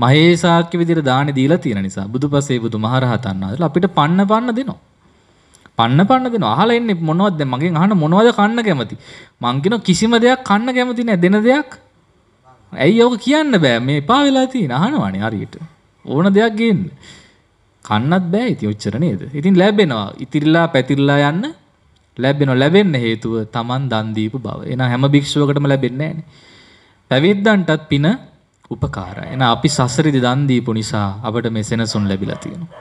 මහේසාක්‍ය විදිර දාන දීලා තියෙන නිසා බුදු පසේ බුදු මහරහතන්නාදල අපිට පන්න පන්න දෙනවා කන්න පන්න දෙන අහලා එන්නේ මොනවද දැන් මගෙන් අහන මොනවද කන්න කැමති මං කියන කිසිම දෙයක් කන්න කැමති නෑ දෙන දෙයක් ඇයි ඕක කියන්න බෑ මේ එපා වෙලා තියෙන අහනවානේ හරියට ඕන දෙයක් ගේන්න කන්නත් බෑ ඉතින් ඔච්චර නේද ඉතින් ලැබෙනවා ඉතිරිලා පැතිරිලා යන්න ලැබෙනවා ලැබෙන්න හේතුව Taman දන් දීපු බව එන හැම භික්ෂුවකටම ලැබෙන්නේ නෑනේ පැවිද්දන්ටත් පින උපකාරයි එන අපි සසරේදී දන් දීපු නිසා අපට මේ සෙනසුන් ලැබිලා තියෙනවා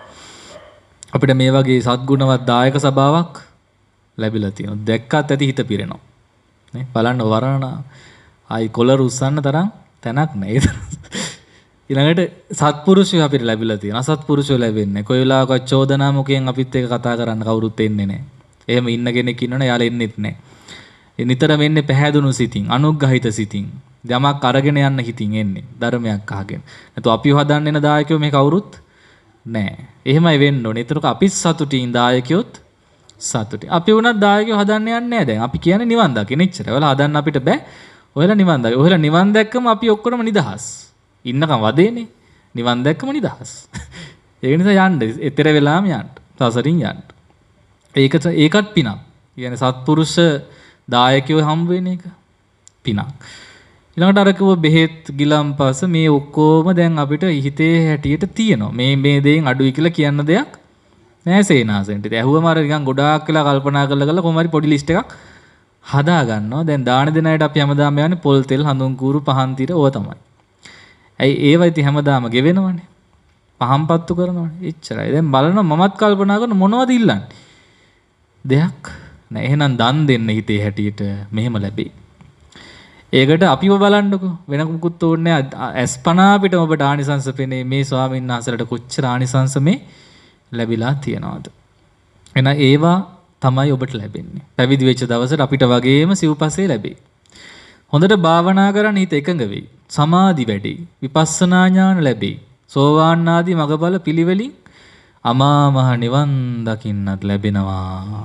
අපිට මේ වගේ සත්ගුණවත් දායක සභාවක් ලැබිලා තියෙනවා. දැක්කත් ඇති හිත පිරෙනවා. නේ බලන්න වරණ ආයි කොලර උස්සන්න තරම් තැනක් නැහැ. ඊළඟට සත්පුරුෂය අපිට ලැබිලා තියෙනවා. අසත්පුරුෂය ලැබෙන්නේ. කොයි වෙලාවක චෝදනා මුකෙන් අපිත් එක්ක කතා කරන්න කවුරුත් එන්නේ නැහැ. එහෙම ඉන්න කෙනෙක් ඉන්නවනේ යාළ එන්නෙත් නැහැ. නිතරම එන්නේ පහදුණු සිතින්, අනුග්‍රහිත සිතින්. යමක් අරගෙන යන්න හිතින් එන්නේ. ධර්මයක් අහගෙන. නැතු අපි හදන්න එන දායකයෝ මේ කවුරුත් නෑ. එහෙමයි වෙන්න ඕනේ. ඒතරක අපි සතුටින් දායකයොත් සතුටින්. අපි වුණත් දායකයෝ හදන්න යන්නේ නෑ දැන්. අපි කියන්නේ නිවන් දකින්න ඉච්චර. ඔයාලා හදන්න අපිට බෑ. ඔයාලා නිවන් දකින්න. ඔයාලා නිවන් දැක්කම අපි ඔක්කොම නිදහස්. ඉන්නකම් වදේනේ. නිවන් දැක්කම නිදහස්. ඒ නිසා යන්න. ඊතර වෙලාම යන්න. සසරින් යන්න. ඒකට ඒකත් පිනක්. කියන්නේ සත්පුරුෂ දායකයෝ හම්බ වෙන එක පිනක්. ඊළඟට අරකව බෙහෙත් ගිලම්පස මේ ඔක්කොම දැන් අපිට හිතේ හැටියට තියෙනවා. මේ මේ දෙයින් අඩුයි කියලා කියන්න දෙයක් නෑ සේනාසෙන්ට. ඉතින් ඇහුවම අර නිකන් ගොඩාක් වෙලා කල්පනා කරලා කරලා කොහොම හරි පොඩි ලිස්ට් එකක් හදා ගන්නවා. දැන් දාන දෙන අයට අපි හැමදාම යන්නේ පොල් තෙල් හඳුන් කූරු පහන් තීර ඕවා තමයි. ඇයි ඒවා ඉතින් හැමදාම ගෙවෙනවනේ. පහන් පත්තු කරනවනේ. එච්චරයි. දැන් බලනවා මමත් කල්පනා කරන මොනවද ඉල්ලන්නේ. දෙයක් නෑ. එහෙනම් දන් දෙන්න හිතේ හැටියට මෙහෙම ලැබෙයි. ඒකට අපිව බලන්නකෝ වෙන මුකුත් ඕනේ ඇස් පනා පිට ඔබට ආනිසංස පෙනේ මේ ස්වාමීන් වහන්සේලාට කොච්චර ආනිසංස මේ ලැබිලා තියනවද එහෙනම් ඒවා තමයි ඔබට ලැබෙන්නේ පැවිදි වෙච්ච දවසට අපිට වගේම සිව්පස්සේ ලැබේ හොඳට භාවනා කරන් හිත එකඟ වෙයි සමාධි වැඩි විපස්සනා ඥාන ලැබේ සෝවාන් ආදී මගබල පිළිවෙලින් අමා මහ නිවන් දකින්නත් ලැබෙනවා